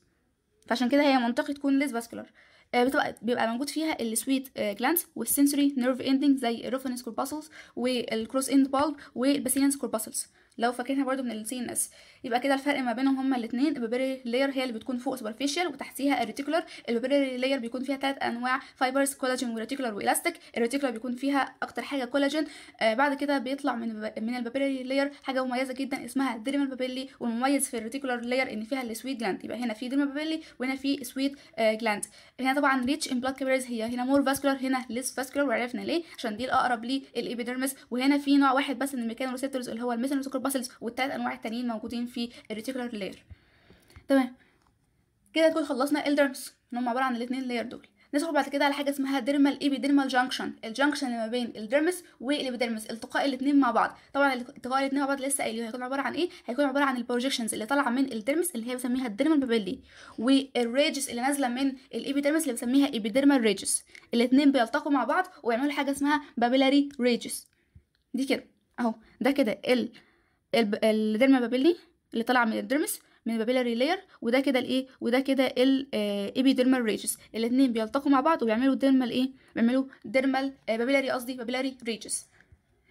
فعشان كده هي منطقي تكون ليس فاسكولار آه، بتبقى بيبقى موجود فيها السويت جلانس والسنسوري نيرف اندنج زي الروفنس كورباسلز والكروس اند بالب والباسيلانس كورباسلز لو فاكرينها برضو من السي ان اس يبقى كده الفرق ما بينهم هما الاثنين البابيري لاير هي اللي بتكون فوق سوبرفيشال وتحتيها الريتيكولر البابيري لاير بيكون فيها ثلاث انواع فايبرز كولاجين وريتيكولر والاستيك الريتيكولر بيكون فيها اكتر حاجه كولاجين آه بعد كده بيطلع من من البابيري لاير حاجه مميزه جدا اسمها دريمال بابيلي والمميز في الريتيكولر لاير ان فيها السويت جلاند يبقى هنا في دريمال بابيلي وهنا في سويت آه جلاند هنا طبعا ريتش ان بلاد كابيلاريز هي هنا مور فاسكولار هنا ليس فاسكولار وعرفنا ليه عشان دي الاقرب للابيديرمس وهنا في نوع واحد بس من الميكانو ريسبتورز اللي هو الميثانوسكر باسلز والثلاث انواع التانيين موجودين في الريتيكولار لاير تمام كده نكون خلصنا الدرمس ان هم عباره عن الاثنين لاير دول ندخل بعد كده على حاجه اسمها ديرمال ديرمال جانكشن الجانكشن اللي ما بين الدرمس والابيدرمس التقاء الاثنين مع بعض طبعا التقاء الاثنين مع بعض لسه قايل هيكون عباره عن ايه هيكون عباره عن البروجيكشنز اللي طالعه من الدرمس اللي هي بسميها الديرمال بابيلي والريجز اللي نازله من الابيدرمس اللي بسميها ايبيدرمال ريجز الاثنين بيلتقوا مع بعض ويعملوا حاجه اسمها بابيلاري ريجز دي كده اهو ده كده ال الديرمال بابيلي اللي طالعه من الدرمس من البابيلاري لاير وده كده الايه وده كده الابيديرمال ريجس الاثنين بيلتقوا مع بعض وبيعملوا ديرمال ايه بيعملوا ديرمال آه، بابيلاري قصدي بابيلاري ريجس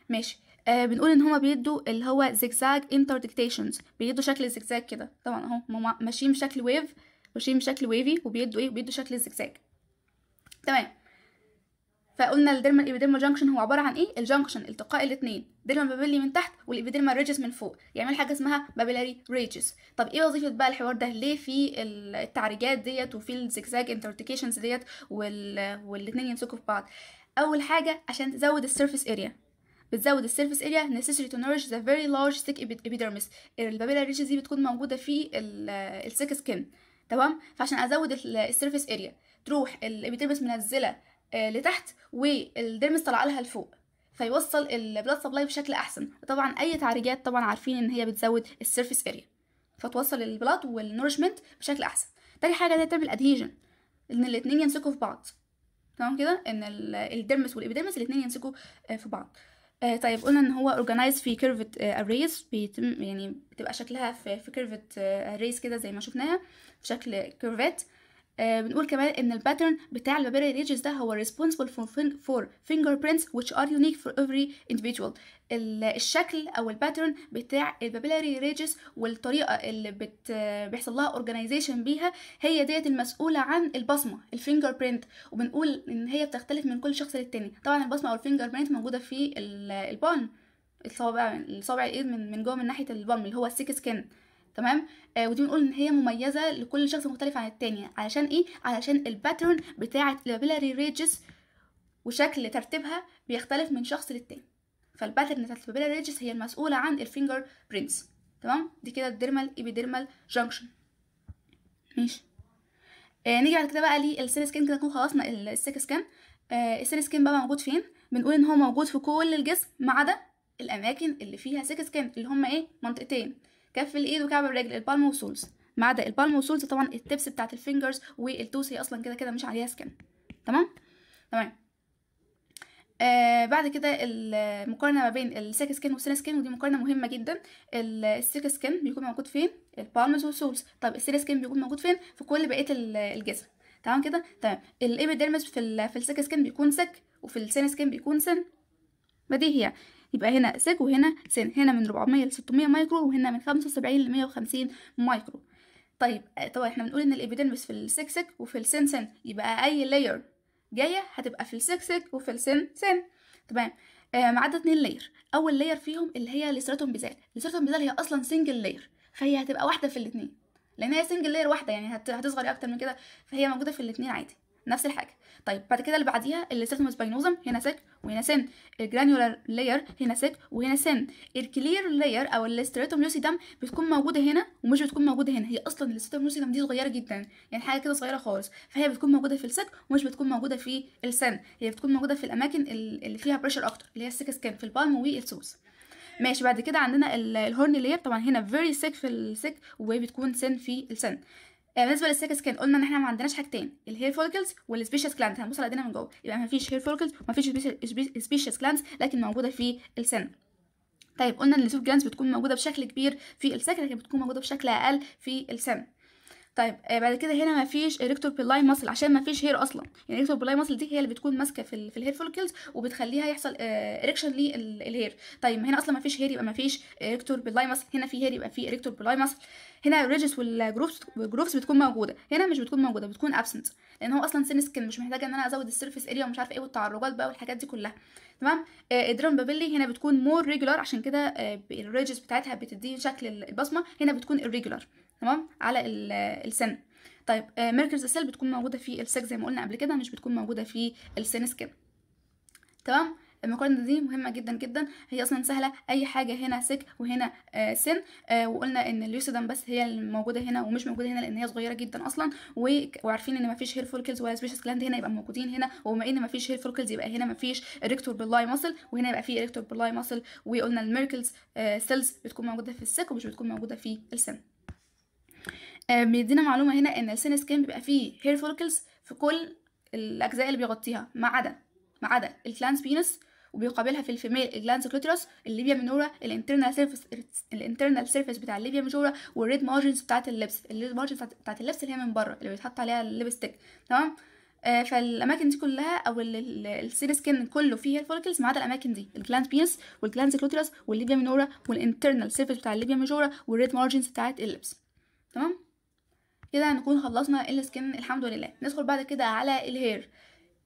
ماشي آه بنقول ان هما بيدوا اللي هو زجزاج انتردكتيشنز بيدوا شكل الزجزاج كده طبعا اهو ماشيين بشكل ويف ماشيين بشكل ويفي وبيدوا ايه بيدوا شكل الزجزاج تمام فقلنا الديرما الابيديرما جانكشن هو عباره عن ايه الجانكشن التقاء الاثنين ديرما بابيلي من تحت والابيديرما ريجس من فوق يعمل حاجه اسمها بابيلاري ريجس طب ايه وظيفه بقى الحوار ده ليه في التعريجات ديت وفي الزجزاج انترتيكيشنز ديت وال... والاثنين يمسكوا في بعض اول حاجه عشان تزود السيرفيس اريا بتزود السيرفيس اريا necessary to nourish the very large thick epidermis البابيلا ريجز دي بتكون موجوده في السيك سكن تمام فعشان ازود السيرفيس اريا تروح الابيديرمس منزله آه، لتحت والدرمس طلع لها لفوق فيوصل البلاد سبلاي بشكل احسن طبعا اي تعريجات طبعا عارفين ان هي بتزود السيرفيس اريا فتوصل البلاد والنورشمنت بشكل احسن تاني حاجه ده تعمل ادهيجن ان الاثنين يمسكوا في بعض تمام كده ان الدرمس والابيدرمس الاثنين يمسكوا آه، في بعض آه طيب قلنا ان هو اورجانيز في كيرفت اريز آه، بيتم يعني بتبقى شكلها في كيرفت اريز كده زي ما شفناها في كيرفت آه آه، بنقول كمان ان الباترن بتاع البابيري ريجز ده هو responsible for, for fingerprints which are unique for every individual الشكل او الباترن بتاع البابيلاري ريجز والطريقه اللي بت بيحصل لها اورجانيزيشن بيها هي ديت المسؤوله عن البصمه الفينجر برينت وبنقول ان هي بتختلف من كل شخص للتاني طبعا البصمه او الفينجر برينت موجوده في البان الصوابع الصابع الايد من من جوه من ناحيه البام اللي هو السيك سكين تمام آه ودي بنقول ان هي مميزه لكل شخص مختلف عن التاني علشان ايه علشان الباترن بتاعه البيلاري ريجز وشكل ترتيبها بيختلف من شخص للتاني فالباترن بتاعه البيلاري ريجز هي المسؤوله عن الفينجر برينتس تمام دي كده الديرمال ايبيديرمال جانكشن ماشي آه نيجي بعد كده بقى للسين سكين كده نكون خلصنا السيك سكان آه السين سكين بقى موجود فين بنقول ان هو موجود في كل الجسم ما عدا الاماكن اللي فيها سيك سكين اللي هم ايه منطقتين كف الايد وكعب الرجل البالم وسولز ما عدا البالم وسولز طبعا التبس بتاعت الفينجرز والتوس هي اصلا كده كده مش عليها سكن تمام تمام آه بعد كده المقارنة ما بين السيك سكن والسين سكن ودي مقارنة مهمة جدا السيك سكن بيكون موجود فين؟ البالمز والسولز طب السين سكن بيكون موجود فين؟ في كل بقية الجسم تمام كده؟ تمام الابيديرمس في في السيك سكن بيكون سك وفي السين سكن بيكون سن بديهية يبقى هنا سج وهنا سن هنا من 400 ل 600 مايكرو وهنا من 75 ل 150 مايكرو طيب آه، طبعا احنا بنقول ان الابيدرمس في السك سك وفي السن سن يبقى اي لاير جايه هتبقى في السك سك وفي السن سن تمام آه معدى اتنين لاير اول لاير فيهم اللي هي الاستراتوم بيزال الاستراتوم بيزال هي اصلا سنجل لاير فهي هتبقى واحده في الاثنين لان هي سنجل لاير واحده يعني هتصغر اكتر من كده فهي موجوده في الاثنين عادي نفس الحاجه طيب بعد كده اللي بعديها الليسيتم سباينوزم هنا سك وهنا سن الجرانيولار لاير هنا سك وهنا سن الكلير لاير او الليستريتوم لوسيدم بتكون موجوده هنا ومش بتكون موجوده هنا هي اصلا الليستريتوم لوسيدم دي صغيره جدا يعني حاجه كده صغيره خالص فهي بتكون موجوده في السك ومش بتكون موجوده في السن هي بتكون موجوده في الاماكن اللي فيها بريشر اكتر اللي هي السك سكان في البالم والسوس ماشي بعد كده عندنا الهورن لاير طبعا هنا فيري سك في السك وبتكون سن في السن يعني بالنسبه للسكس كان قلنا ان احنا ما عندناش حاجتين الهير فولكلز والسبيشس كلانز هنبص على ايدينا من جوه يبقى ما فيش هير فولكلز وما فيش سبيشس كلانز لكن موجوده في السن طيب قلنا ان السوف جلانز بتكون موجوده بشكل كبير في السكن لكن بتكون موجوده بشكل اقل في السن طيب آه بعد كده هنا مفيش اريكتور بيلاي ماسل عشان مفيش هير اصلا يعني اريكتور بيلاي ماسل دي هي اللي بتكون ماسكه في, في الهير فولكلز وبتخليها يحصل اريكشن آه، للهير طيب هنا اصلا مفيش هير يبقى مفيش اريكتور بيلاي ماسل هنا في هير يبقى في اريكتور بيلاي ماسل هنا الريجس والجروفز بتكون موجوده هنا مش بتكون موجوده بتكون ابسنت لان هو اصلا سن سكن مش محتاجه ان انا ازود السيرفيس اريا ومش عارفه ايه والتعرجات بقى والحاجات دي كلها تمام آه الدرام بابيلي هنا بتكون مور ريجولار عشان كده آه بتاعتها بتديني شكل البصمه هنا بتكون irregular تمام على السن طيب ميركورز آه، السيل بتكون موجوده في السك زي ما قلنا قبل كده مش بتكون موجوده في السن سكن تمام المقارنة دي مهمة جدا جدا هي أصلا سهلة أي حاجة هنا سك وهنا سن آه، آه، وقلنا إن اليوسيدم بس هي الموجودة هنا ومش موجودة هنا لأن هي صغيرة جدا أصلا وعارفين إن مفيش هير فولكلز ولا سبيشس جلاند هنا يبقى موجودين هنا وبما إن مفيش هير فولكلز يبقى هنا مفيش ريكتور بلاي ماسل وهنا يبقى في ريكتور بلاي ماسل وقلنا الميركلز سيلز بتكون موجودة في السك ومش بتكون موجودة في السن آه، بيدينا معلومه هنا ان السين سكين بيبقى فيه هير فولكلز في كل الاجزاء اللي بيغطيها ما عدا ما عدا الكلانس بينس وبيقابلها في الفيميل الجلانس كلوتروس الليبيا منورا الانترنال سيرفيس الانترنال سيرفيس بتاع الليبيا ميجورا والريد مارجنز بتاعه اللبس الريد مارجنز بتاعه اللبس اللي هي من بره اللي بيتحط عليها الليبستيك تمام آه فالاماكن دي كلها او السين سكين كله فيه الفولكلز ما عدا الاماكن دي الجلانس بينس والجلانس كلوتروس والليبيا منورا والانترنال سيرفيس بتاع الليبيا ميجورا والريد مارجنز بتاعه اللبس تمام كده هنكون خلصنا السكين الحمد لله ندخل بعد كده على الهير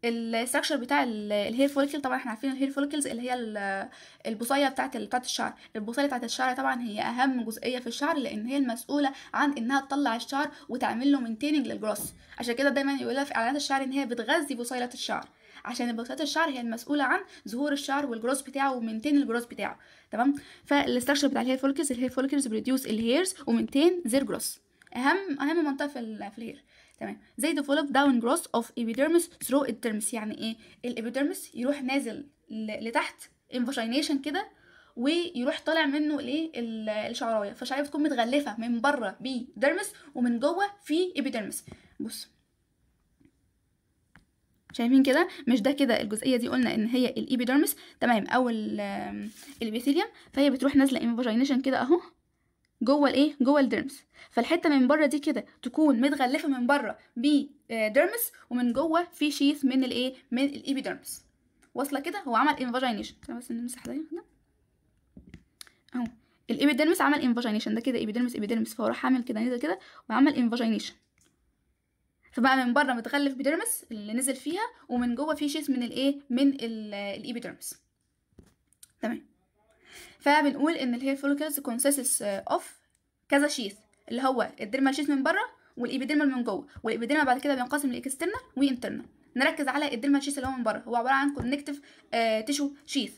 الستراكشر بتاع الهير فوليكل طبعا احنا عارفين الهير فوليكلز اللي هي البصيه بتاعه بتاعه الشعر البصيه بتاعه الشعر طبعا هي اهم جزئيه في الشعر لان هي المسؤوله عن انها تطلع الشعر وتعمل له مينتيننج للجروس عشان كده دايما يقولها في اعلانات الشعر ان هي بتغذي بصيله الشعر عشان بصيله الشعر هي المسؤوله عن ظهور الشعر والجروس بتاعه ومينتين الجروس بتاعه تمام فالستراكشر بتاع الهير فوليكلز الهير فوليكلز بريديوس الهيرز ومينتين زير جروس اهم اهم منطقه في الهير تمام زي develop down growth of epidermis through epidermis يعني ايه الابيدرمس يروح نازل لتحت انفاشينيشن كده ويروح طالع منه الايه الشعرايه فالشعرايه بتكون متغلفه من بره بدرمس ومن جوه في ايبيديرمس بص شايفين كده مش ده كده الجزئيه دي قلنا ان هي الايبيديرمس تمام او الابيثيليوم فهي بتروح نازله انفاجينيشن كده اهو جوه الايه جوه الدرمس فالحته من بره دي كده تكون متغلفه من بره بدرمس آه، ومن جوه في شيث من الايه من الابيدرمس واصله كده هو عمل انفاجينيشن بس نمسح ده هنا اهو الابيدرمس عمل انفاجينيشن ده كده ابيدرمس ابيدرمس فهو راح عامل كده نزل كده وعمل انفاجينيشن فبقى من بره متغلف بدرمس اللي نزل فيها ومن جوه في شيث من الايه من الابيدرمس تمام فبنقول ان الهير فوليكلز كونسيسس اوف كذا شيث اللي هو الديرمال شيث من بره والابيديرمال من جوه والابيديرمال بعد كده بينقسم لاكسترنال وانترنال نركز على الديرمال شيث اللي هو من بره هو عباره عن كونكتيف تيشو شيث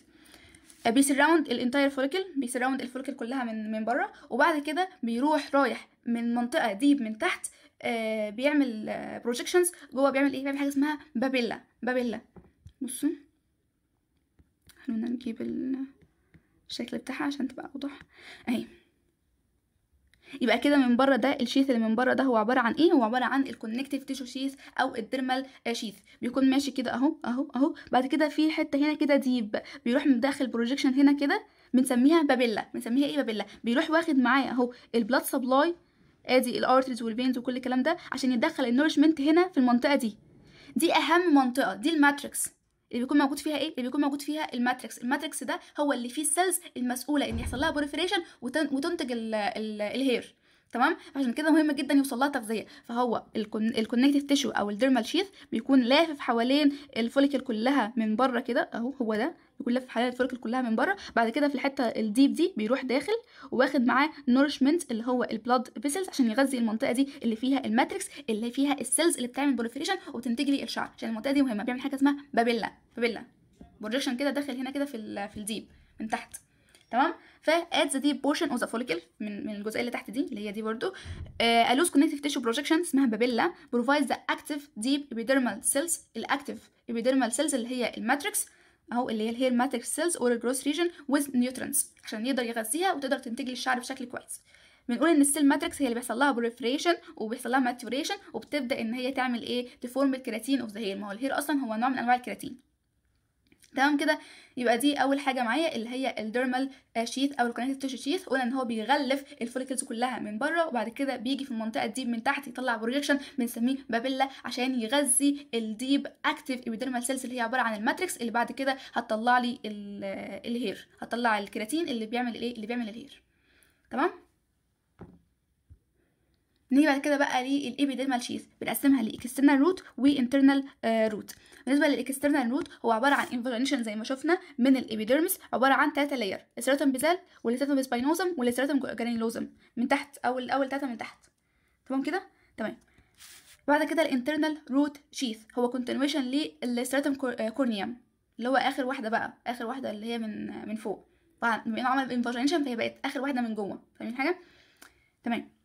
بيسراوند الانتاير فوليكل بيسراوند الفوليكل كلها من من بره وبعد كده بيروح رايح من منطقه ديب من تحت آه، بيعمل بروجكشنز آه، بروجيكشنز جوه بيعمل ايه بيعمل حاجه اسمها بابيلا بابيلا بصوا خلونا نجيب ال الشكل بتاعها عشان تبقى اوضح اهي يبقى كده من بره ده الشيث اللي من بره ده هو عباره عن ايه هو عباره عن الكونكتيف تيشو شيث او الديرمال شيث آه، بيكون ماشي كده اهو اهو اهو بعد كده في حته هنا كده ديب بيروح داخل بروجيكشن هنا كده بنسميها بابيلا بنسميها ايه بابيلا بيروح واخد معايا اهو البلاد سبلاي ادي الارتريز والفينز وكل الكلام ده عشان يدخل النورشمنت هنا في المنطقه دي دي اهم منطقه دي الماتريكس اللي بيكون موجود فيها ايه اللي بيكون موجود فيها الماتريكس الماتريكس ده هو اللي فيه السيلز المسؤوله ان يحصل لها بروفريشن وتنتج ال ال الهير تمام عشان كده مهم جدا يوصل لها تغذيه فهو الكونكتيف تيشو او الديرمال شيث بيكون لافف حوالين الفوليكل كلها من بره كده اهو هو ده بيكون لف الفولكل كلها من بره بعد كده في الحته الديب دي بيروح داخل واخد معاه نورشمنت اللي هو البلاد فيسلز عشان يغذي المنطقه دي اللي فيها الماتريكس اللي فيها السيلز اللي بتعمل بروفريشن وتنتج لي الشعر عشان المنطقه دي مهمه بيعمل حاجه اسمها بابيلا بابيلا بروجكشن كده داخل هنا كده في في الديب من تحت تمام ف اد ذا ديب بورشن of ذا follicle من من الجزئيه اللي تحت دي اللي هي دي برده آه، uh, كونكتيف loose بروجكشن اسمها بابيلا بروفايد ذا اكتف ديب epidermal سيلز الاكتف epidermal سيلز اللي هي الماتريكس اهو اللي هي الهير سيلز اور الجروس ريجن ويز نيوترينز عشان يقدر يغذيها وتقدر تنتج لي الشعر بشكل كويس بنقول ان السيل ماتريكس هي اللي بيحصل لها بروفريشن وبيحصل لها ماتوريشن وبتبدا ان هي تعمل ايه تفورم الكيراتين اوف ذا هير ما هو الهير اصلا هو نوع من انواع الكيراتين تمام كده يبقى دي اول حاجه معايا اللي هي الديرمال شيث آه، او الكونكتيف تيشو شيث قلنا ان هو بيغلف الفوليكلز كلها من بره وبعد كده بيجي في المنطقه دي من تحت يطلع بروجكشن بنسميه بابيلا عشان يغذي الديب اكتيف ايبيديرمال سيلز اللي هي عباره عن الماتريكس اللي بعد كده هتطلع لي الهير آه، هتطلع الكيراتين اللي بيعمل ايه اللي بيعمل الهير تمام نيجي بعد كده بقى للابيديرمال شيث بنقسمها لاكسترنال روت وانترنال روت بالنسبه للاكسترنال روت هو عباره عن انفلونيشن زي ما شفنا من الابيديرمس عباره عن ثلاثه لاير السيراتم بيزال والسيراتم بسباينوزم والسيراتم جرانيلوزم من تحت اول اول ثلاثه من تحت تمام كده تمام بعد كده الانترنال روت شيث هو كونتينويشن للسيراتم كورنيوم اللي هو اخر واحده بقى اخر واحده اللي هي من من فوق طبعا بما انه عمل انفلونيشن فهي بقت اخر واحده من جوه فاهمين حاجه تمام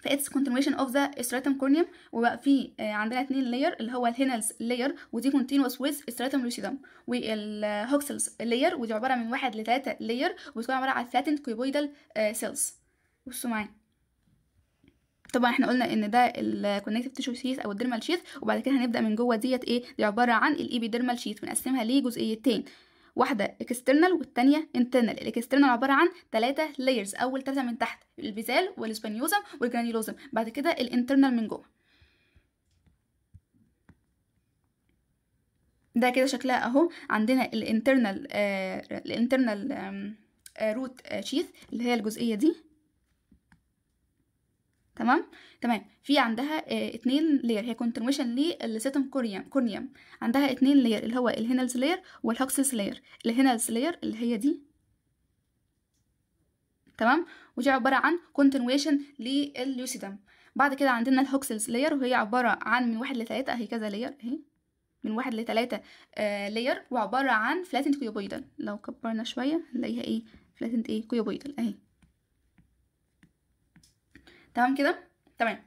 فاتس كونتينويشن اوف ذا استراتم كورنيوم وبقى في آه، عندنا اتنين لاير اللي هو الهينلز لاير ودي كونتينوس ويز استراتم لوسيدم والهوكسلز لاير ودي عباره من واحد لتلاته لاير وبتكون عباره عن فاتن كيبويدال سيلز بصوا معايا طبعا احنا قلنا ان ده الكونكتيف تيشو شيث او الديرمال شيث وبعد كده هنبدا من جوه ديت ايه دي عباره عن الايبيديرمال شيث بنقسمها لجزئيتين واحده اكسترنال والثانيه انترنال الاكسترنال عباره عن ثلاثه لايرز اول ثلاثه من تحت البيزال والاسبانيوزم والجرانيولوزم بعد كده الانترنال من جوه ده كده شكلها اهو عندنا الانترنال آه الانترنال آه روت شيث آه، اللي هي الجزئيه دي تمام تمام في عندها اه اتنين لير هي كونترميشن للسيتم كورنيوم كورنيوم عندها اتنين لير اللي هو الهينلز لير والهوكسس لير الهينلز لير اللي هي دي تمام ودي عباره عن كونترميشن لليوسيدم بعد كده عندنا الهوكسلز لير وهي عباره عن من واحد لتلاتة اهي كذا لير اهي من واحد لتلاتة آه لير وعباره عن فلاتنت كيوبويدال لو كبرنا شويه نلاقيها ايه فلاتنت ايه كيوبويدال اهي تمام كده تمام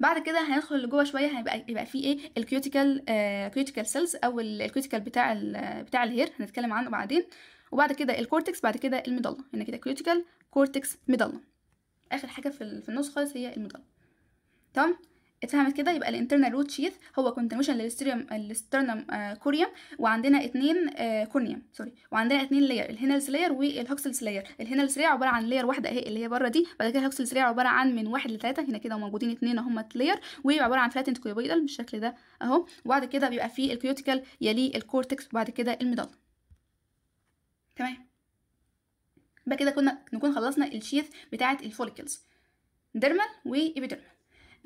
بعد كده هندخل لجوه شويه هيبقى يبقى فيه ايه الكيوتيكال آه كيوتيكال سيلز او الكيوتيكال بتاع ال بتاع الهير هنتكلم عنه بعدين وبعد كده الكورتكس بعد كده الميدلا هنا يعني كده كيوتيكال كورتكس ميدلا اخر حاجه في, النص خالص هي الميدلا تمام اتفهمت كده يبقى الانترنال روت شيث هو كونتنوشن للستريم الاسترنوم كوريوم وعندنا اتنين كورنيوم آه، سوري وعندنا اتنين لاير الهينلز لاير والهوكسلز لاير الهينلز لاير عباره عن لاير واحده اهي اللي هي بره دي بعد كده الهوكسلز لاير عباره عن من واحد لثلاثه هنا كده موجودين اتنين اهم لاير وعباره عن فلاتنت كيوبيدال بالشكل ده اهو وبعد كده بيبقى في الكيوتيكال يليه الكورتكس وبعد كده الميدال تمام يبقى كده كنا نكون خلصنا الشيث بتاعه الفوليكلز ديرمال وابيدرمال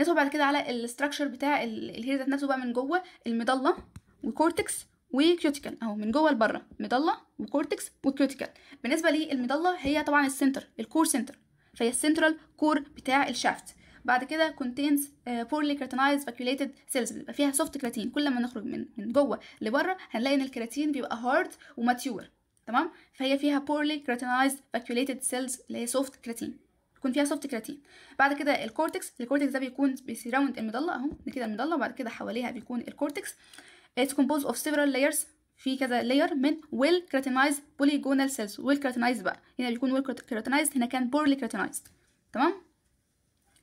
ندخل بعد كده على الاستراكشر بتاع الهير ذات نفسه بقى من جوه المضله والكورتكس وكيوتيكال اهو من جوه لبره مضله وكورتكس وكيوتيكال بالنسبه للمضله هي طبعا السنتر الكور سنتر فهي السنترال كور بتاع الشافت بعد كده كونتينز بورلي كريتينايز فاكيوليتد سيلز بيبقى فيها سوفت كيراتين كل ما نخرج من من جوه لبره هنلاقي ان الكيراتين بيبقى هارد وماتيور تمام فهي فيها بورلي كريتينايز فاكيوليتد سيلز اللي هي سوفت كيراتين بيكون فيها سوفت كراتين بعد كده الكورتكس الكورتكس ده بيكون بيسراوند المضله اهو كده المضله وبعد كده حواليها بيكون الكورتكس اتس كومبوز اوف سيفرال لايرز في كذا لاير من ويل كراتينايز بوليجونال سيلز ويل كراتينايز بقى هنا بيكون ويل كراتينايز هنا كان بورلي كراتينايز تمام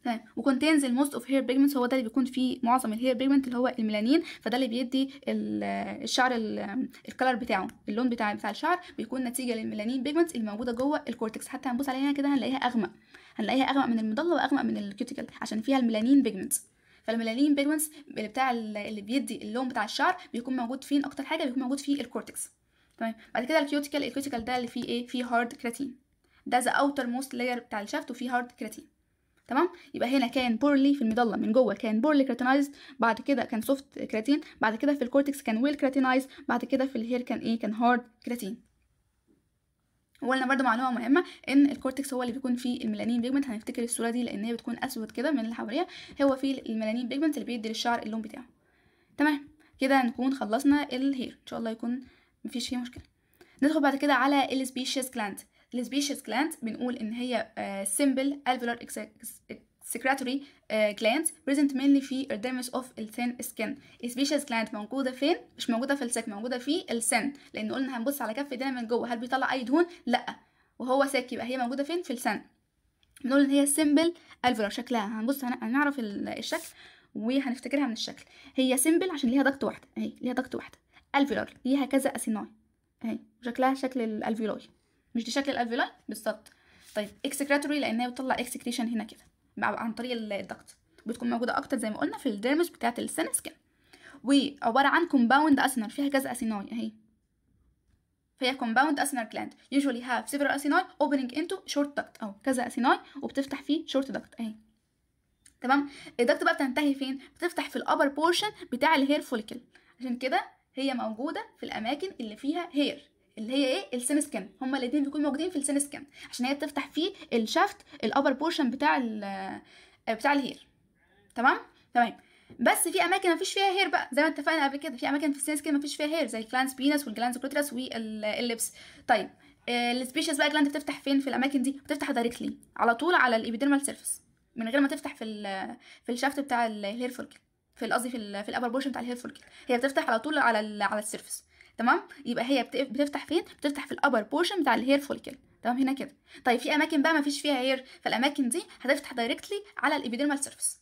تمام وكونتينز الموست اوف هير بيجمنت هو ده اللي بيكون فيه معظم الهير بيجمنت اللي هو الميلانين فده اللي بيدي الشعر الكلر بتاعه اللون بتاع بتاع الشعر بيكون نتيجه للميلانين بيجمنت اللي موجوده جوه الكورتكس حتى هنبص عليها كده هنلاقيها اغمق هنلاقيها اغمق من المضله واغمق من الكيوتيكل عشان فيها الميلانين بيجمنت فالميلانين بيجمنتس اللي بتاع اللي بيدي اللون بتاع الشعر بيكون موجود فين اكتر حاجه بيكون موجود في الكورتكس تمام بعد كده الكيوتيكل الكيوتيكل ده اللي فيه ايه فيه هارد كراتين ده ذا اوتر موست لاير بتاع الشفت وفيه هارد كراتين تمام يبقى هنا كان بورلي في المضله من جوه كان بورلي كراتينايز بعد كده كان سوفت كراتين بعد كده في الكورتكس كان ويل كراتينايز بعد كده في الهير كان ايه كان هارد كراتين وقلنا برضو معلومه مهمه ان الكورتكس هو اللي بيكون فيه الميلانين بيجمنت هنفتكر الصوره دي لان هي بتكون اسود كده من اللي حواليها هو فيه الميلانين بيجمنت اللي بيدي للشعر اللون بتاعه تمام كده نكون خلصنا الهير ان شاء الله يكون مفيش فيه مشكله ندخل بعد كده على السبيشيس جلاند السبيشيس جلاند بنقول ان هي سيمبل آه، الفيلر secretory uh, glands present mainly في erydemas of the thin skin specious gland موجودة فين؟ مش موجودة في السك موجودة في السن لأن قلنا هنبص على كف ايدينا من جوه هل بيطلع أي دهون؟ لأ وهو سك يبقى هي موجودة فين؟ في السن بنقول إن هي سيمبل alveolar شكلها هنبص هنعرف الشكل وهنفتكرها من الشكل هي سيمبل عشان ليها ضغط واحدة اهي ليها ضغط واحدة alveolar ليها كذا أسيناي اهي شكلها شكل الالفيلاي مش دي شكل الالفيلاي بالظبط طيب اكسكريتوري لانها بتطلع اكسكريشن هنا كده عن طريق الضغط بتكون موجوده اكتر زي ما قلنا في الدرمج بتاعه السن سكن وعباره عن كومباوند اسنر فيها كذا اسينوي اهي فهي كومباوند اسنر جلاند usually have several اسينوي opening into short duct او كذا اسينوي وبتفتح فيه short duct اهي تمام الدكت بقى بتنتهي فين بتفتح في الابر بورشن بتاع الهير فوليكل عشان كده هي موجوده في الاماكن اللي فيها هير اللي هي ايه السين سكن هما الاثنين بيكونوا موجودين في السين سكن عشان هي بتفتح فيه الشافت الابر بورشن بتاع آه، بتاع الهير تمام تمام بس في اماكن مفيش فيها هير بقى زي ما اتفقنا قبل كده في اماكن في السين سكن مفيش فيها هير زي الكلانس بينس والجلانس كلوتراس واللبس طيب آه، السبيشيز بقى جلاند بتفتح فين في الاماكن دي بتفتح دايركتلي على طول على الابيديرمال سيرفيس من غير ما تفتح في الـ في الشافت بتاع الهير فولكل في قصدي في الـ في الابر بورشن بتاع الهير فولكل هي بتفتح على طول على على السيرفيس تمام يبقى هي بتفتح فين بتفتح في الابر بورشن بتاع الهير فوليكل تمام هنا كده طيب في اماكن بقى ما فيش فيها هير فالاماكن دي هتفتح دايركتلي على الابيديرمال سيرفيس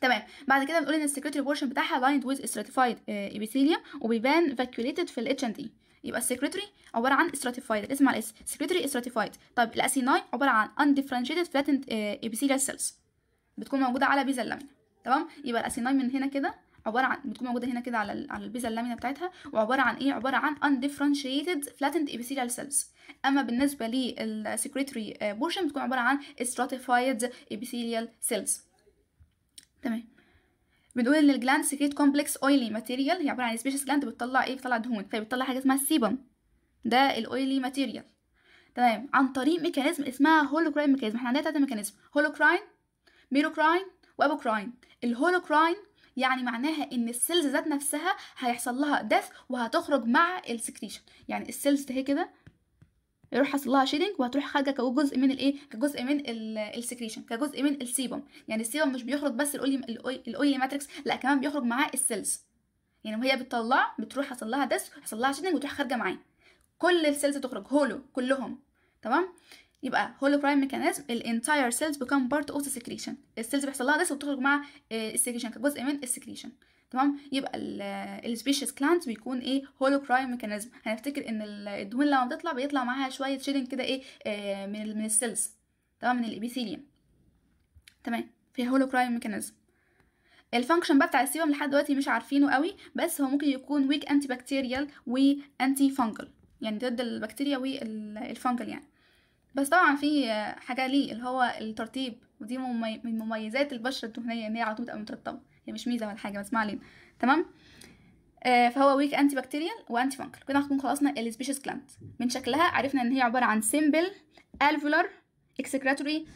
تمام بعد كده بنقول ان السكريتوري بورشن بتاعها لايند ويز استراتيفايد ابيثيليوم وبيبان فاكيوليتد في الاتش ان دي يبقى السكريتوري عباره عن استراتيفايد الاسم على الاسم سكريتوري استراتيفايد طيب الاسي 9 عباره عن انديفرنشيتد فلاتنت ابيثيليال سيلز بتكون موجوده على بيزا اللامينا تمام يبقى الاسي 9 من هنا كده عباره عن بتكون موجوده هنا كده على على البيزا اللامينة بتاعتها وعباره عن ايه عباره عن undifferentiated flattened epithelial cells اما بالنسبه للسكريتوري بورشن آه، بتكون عباره عن stratified epithelial cells تمام بنقول ان الجلاند سكريت كومبلكس اويلي ماتيريال هي عباره عن سبيشس جلاند بتطلع ايه بتطلع دهون فبتطلع حاجه اسمها السيبم ده الاويلي ماتيريال تمام عن طريق ميكانيزم اسمها هولوكراين ميكانيزم احنا عندنا تلات ميكانيزم هولوكراين ميروكراين وابوكراين الهولوكراين يعني معناها ان السيلز ذات نفسها هيحصل لها دث وهتخرج مع السكريشن يعني السيلز اهي كده يروح حصل لها شيدنج وهتروح خارجه كجزء من الايه كجزء من السكريشن كجزء من السيبوم يعني السيبوم مش بيخرج بس الاويلي ماتريكس لا كمان بيخرج معاه السيلز يعني وهي بتطلع بتروح حصل لها دث حصل لها شيدنج وتروح خارجه معاه كل السيلز تخرج هولو كلهم تمام يبقى هولو برايم ميكانيزم الانتاير سيلز بيكام بارت اوف السكريشن السيلز بيحصل لها ديس وبتخرج مع السكريشن آه، كجزء من السكريشن تمام يبقى السبيشيس كلانت آه، بيكون ايه هولو برايم ميكانيزم هنفتكر ان الدهون لما بتطلع بيطلع معاها شويه شيدنج كده ايه آه، من من السيلز تمام من الابيثيليوم تمام في هولو برايم ميكانيزم الفانكشن بقى بتاع السيبم لحد دلوقتي مش عارفينه قوي بس هو ممكن يكون ويك انتي بكتيريال وانتي فانجل يعني ضد البكتيريا والفانجل يعني بس طبعا في حاجه ليه اللي هو الترطيب ودي من مميزات البشره الدهنيه ان هي على طول تبقى مترطبه هي مش ميزه ولا حاجه بس ما علينا تمام آه فهو ويك انتي بكتيريال وانتي فانكل كده هنكون خلصنا السبيشيس جلاند من شكلها عرفنا ان هي عباره عن سيمبل الفولار اكسكريتوري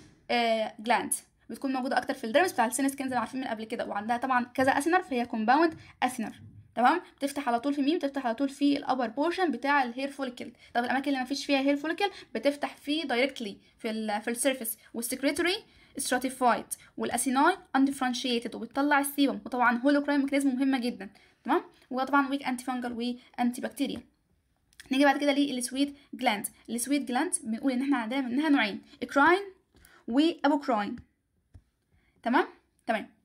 جلاند بتكون موجوده اكتر في الدرمس بتاع السينس سكين زي ما عارفين من قبل كده وعندها طبعا كذا اسنر فهي كومباوند اسنر تمام بتفتح على طول في مين بتفتح على طول في الابر بورشن بتاع الهير فوليكل طب الاماكن اللي ما فيش فيها هير فوليكل بتفتح في دايركتلي في الـ في السيرفيس والسكريتوري ستراتيفايد والاسيناي اندفرنشيتد وبتطلع السيبم وطبعا هولوكراين ميكانيزم مهمه جدا تمام وطبعا ويك انتي فانجل وانتي بكتيريا نيجي بعد كده للسويت جلاند السويت جلاند بنقول ان احنا عندنا منها نوعين اكراين وابوكراين تمام تمام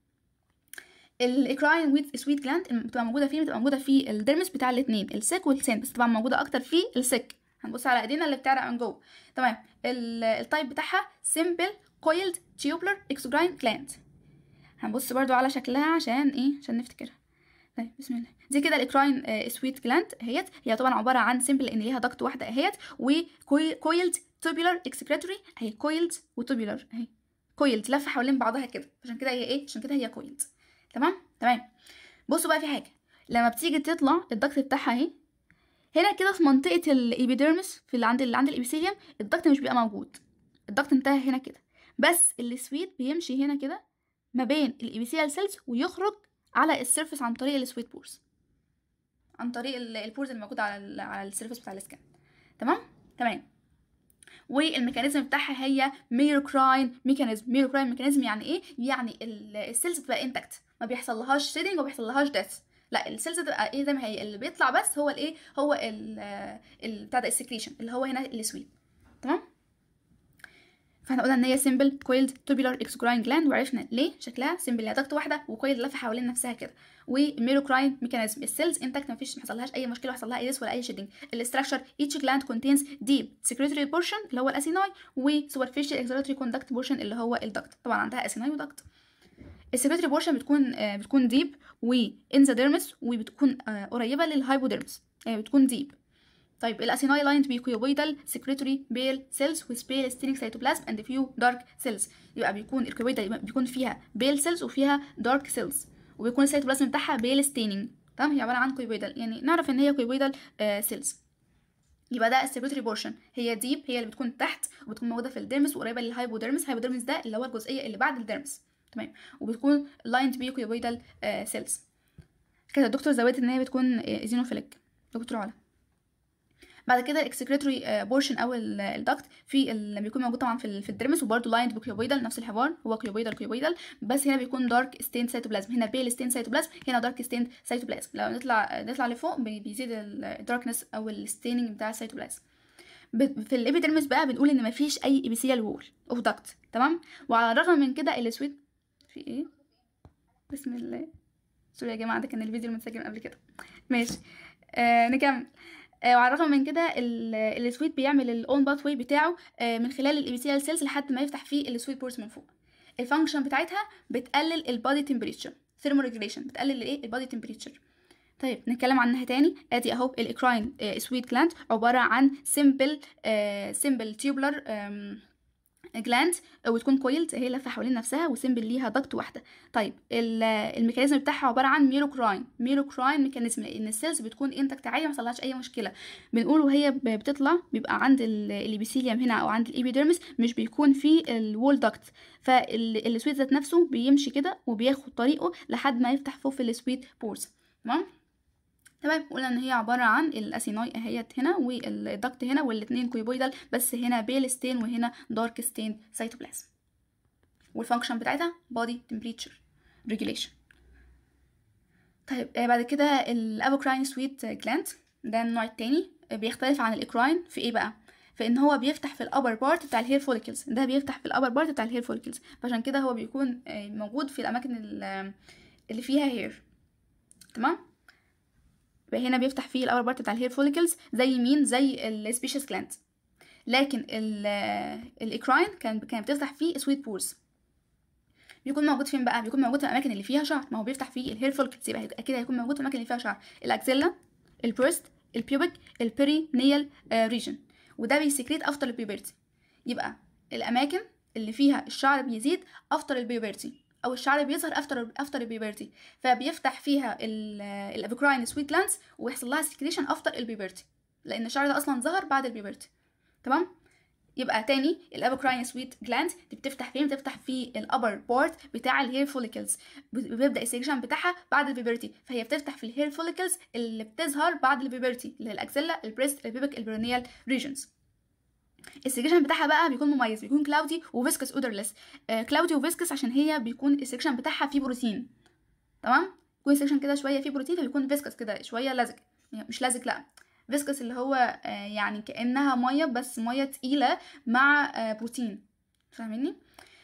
الاكراين سويت جلاند بتبقى موجوده فين بتبقى موجوده في الدرمس بتاع الاثنين السك والسن بس طبعا موجوده اكتر في السك هنبص على ايدينا اللي بتعرق من جوه تمام التايب بتاعها سيمبل كويلد تيوبلر اكسوجراين جلاند هنبص برضو على شكلها عشان ايه عشان نفتكرها طيب بسم الله دي كده الاكراين سويت جلاند اهيت هي طبعا عباره عن سيمبل لان ليها ضغط واحده اهيت وكويلد توبيلر اكسكريتوري اهي كويلد وتوبيلر اهي كويلد لفه حوالين بعضها كده عشان كده هي ايه عشان كده هي كويلد تمام تمام بصوا بقى في حاجه لما بتيجي تطلع الضغط بتاعها اهي هنا كده في منطقه الابيديرمس في اللي عند اللي عند الابيثيليوم الضغط مش بيبقى موجود الضغط انتهى هنا كده بس السويت بيمشي هنا كده ما بين الابيثيال سيلز ويخرج على السيرفس عن طريق السويت بورز عن طريق البورز موجوده على على السيرفس بتاع السكان تمام تمام والميكانيزم بتاعها هي ميروكراين ميكانيزم ميروكراين ميكانيزم يعني ايه يعني السيلز بتبقى انتكت ما بيحصل لهاش شيدنج وما بيحصل لهاش ديث لا السيلز تبقى ايه زي ما هي اللي بيطلع بس هو الايه هو ال بتاع ده السكريشن اللي هو هنا السويت تمام فاحنا قلنا ان هي سيمبل كويلد توبولار اكسكراين جلاند وعرفنا ليه شكلها سيمبل هي ضغط واحده وكويل لف حوالين نفسها كده وميروكراين ميكانيزم السيلز انتاكت فيش ما حصلهاش اي مشكله حصل لها اي ولا اي شيدنج الاستراكشر ايتش جلاند كونتينز ديب سكريتوري بورشن اللي هو الاسيناي وسوبرفيشال اكسكريتوري كوندكت بورشن اللي هو الدكت طبعا عندها اسيناي ودكت السكريتري بورشن بتكون آه بتكون ديب ديرمس وبتكون آه قريبه للهايبوديرمس آه بتكون ديب طيب الاسينايلاينت بيكيوبيدال سكريتوري بيل سيلز وذ بيل ستيريك سيتوبلازم اند فيو دارك سيلز يبقى بيكون الكيوبيدال بيكون فيها بيل سيلز وفيها دارك سيلز وبيكون السيتوبلازم بتاعها بيل ستينينج تمام هي عباره عن كيوبيدال يعني نعرف ان هي كيوبيدال آه، سيلز يبقى ده السيريتوري بورشن هي ديب هي اللي بتكون تحت وبتكون موجوده في الديرمس وقريبه للهايبوديرمس هايبوديرمس ده اللي هو الجزئيه اللي بعد الديرمس تمام وبتكون لاينت بيكويبويدال سيلز كده الدكتور زودت ان هي بتكون ايزينوفيليك آه، دكتور علا بعد كده الاكسكريتوري آه، بورشن او الدكت في اللي بيكون موجود طبعا في في الدرمس وبرده لايند بكيوبيدال نفس الحوار هو كيوبيدال كيوبيدال بس هنا بيكون دارك ستين سيتوبلازم هنا بيل ستين سيتوبلازم هنا دارك ستين سيتوبلازم لو نطلع آه، نطلع لفوق بيزيد الداركنس او الستيننج بتاع السيتوبلازم في الابيدرمس بقى بنقول ان مفيش اي ابيثيال وول اوف دكت تمام وعلى الرغم من كده السويت في ايه بسم الله سوري يا جماعه ده كان الفيديو المتسجل قبل كده ماشي آه نكمل آه وعلى الرغم من كده السويت بيعمل الاون باث واي بتاعه آه من خلال الاي بي سي سيلز لحد ما يفتح فيه السويت بورس من فوق الفانكشن بتاعتها بتقلل البادي تمبريتشر ثيرمو ريجليشن بتقلل الايه البادي تمبريتشر طيب نتكلم عنها تاني ادي اهو الاكراين سويت جلاند عباره عن سمبل سمبل تيوبلر جلاند آه، وتكون كويلت هي لفه حوالين نفسها وسيمبل ليها ضغط واحده طيب الميكانيزم بتاعها عباره عن ميلوكراين ميلوكراين ميكانيزم ان السيلز بتكون انتكت عاليه ما حصلهاش اي مشكله بنقول وهي بتطلع بيبقى عند الابيثيليوم هنا او عند الابيديرمس مش بيكون في الوول دكت فالسويت ذات نفسه بيمشي كده وبياخد طريقه لحد ما يفتح في السويت بورز تمام تمام قلنا ان هي عباره عن الاسيناي اهيت هنا والضغط هنا والاثنين كويبويدال بس هنا بيل ستين وهنا دارك ستين سيتوبلازم والفانكشن بتاعتها بودي تمبريتشر ريجوليشن طيب آه، بعد كده الافوكراين سويت جلاند ده النوع التاني آه، بيختلف عن الاكراين في ايه بقى في ان هو بيفتح في الابر بارت بتاع الهير فوليكلز ده بيفتح في الابر بارت بتاع الهير فوليكلز فعشان كده هو بيكون آه، موجود في الاماكن اللي فيها هير تمام يبقى هنا بيفتح فيه الاور بارت بتاع الهير فوليكلز زي مين زي السبيشيس جلاند لكن الاكراين كان كانت بتفتح فيه سويت بورز بيكون موجود فين بقى بيكون موجود في الاماكن اللي فيها شعر ما هو بيفتح فيه الهير فوليكلز يبقى اكيد هيكون موجود في الاماكن اللي فيها شعر الاكسيلا البرست البيوبيك البيرينيال ريجن وده بيسكريت افتر البيوبرتي يبقى الاماكن اللي فيها الشعر بيزيد افتر البيوبرتي او الشعر بيظهر افتر افتر البيبرتي فبيفتح فيها الابوكراين سويت جلاندز ويحصل لها سكريشن افتر البيبرتي لان الشعر ده اصلا ظهر بعد البيبرتي تمام يبقى تاني الابوكراين سويت جلاند دي بتفتح فين بتفتح في الابر بورت بتاع الهير فوليكلز بيبدا السكريشن بتاعها بعد البيبرتي فهي بتفتح في الهير فوليكلز اللي بتظهر بعد البيبرتي اللي هي الاكسلا البريست البيبك البرونيال ريجنز السكشن بتاعها بقى بيكون مميز بيكون كلاودي وفيسكس اودرلس كلاودي وفيسكس عشان هي بيكون السكشن بتاعها فيه بروتين تمام بيكون السكشن كده شويه فيه بروتين فبيكون فيسكس كده شويه لزج يعني مش لزج لا فيسكس اللي هو آه، يعني كانها ميه بس ميه تقيله مع آه، بروتين فاهميني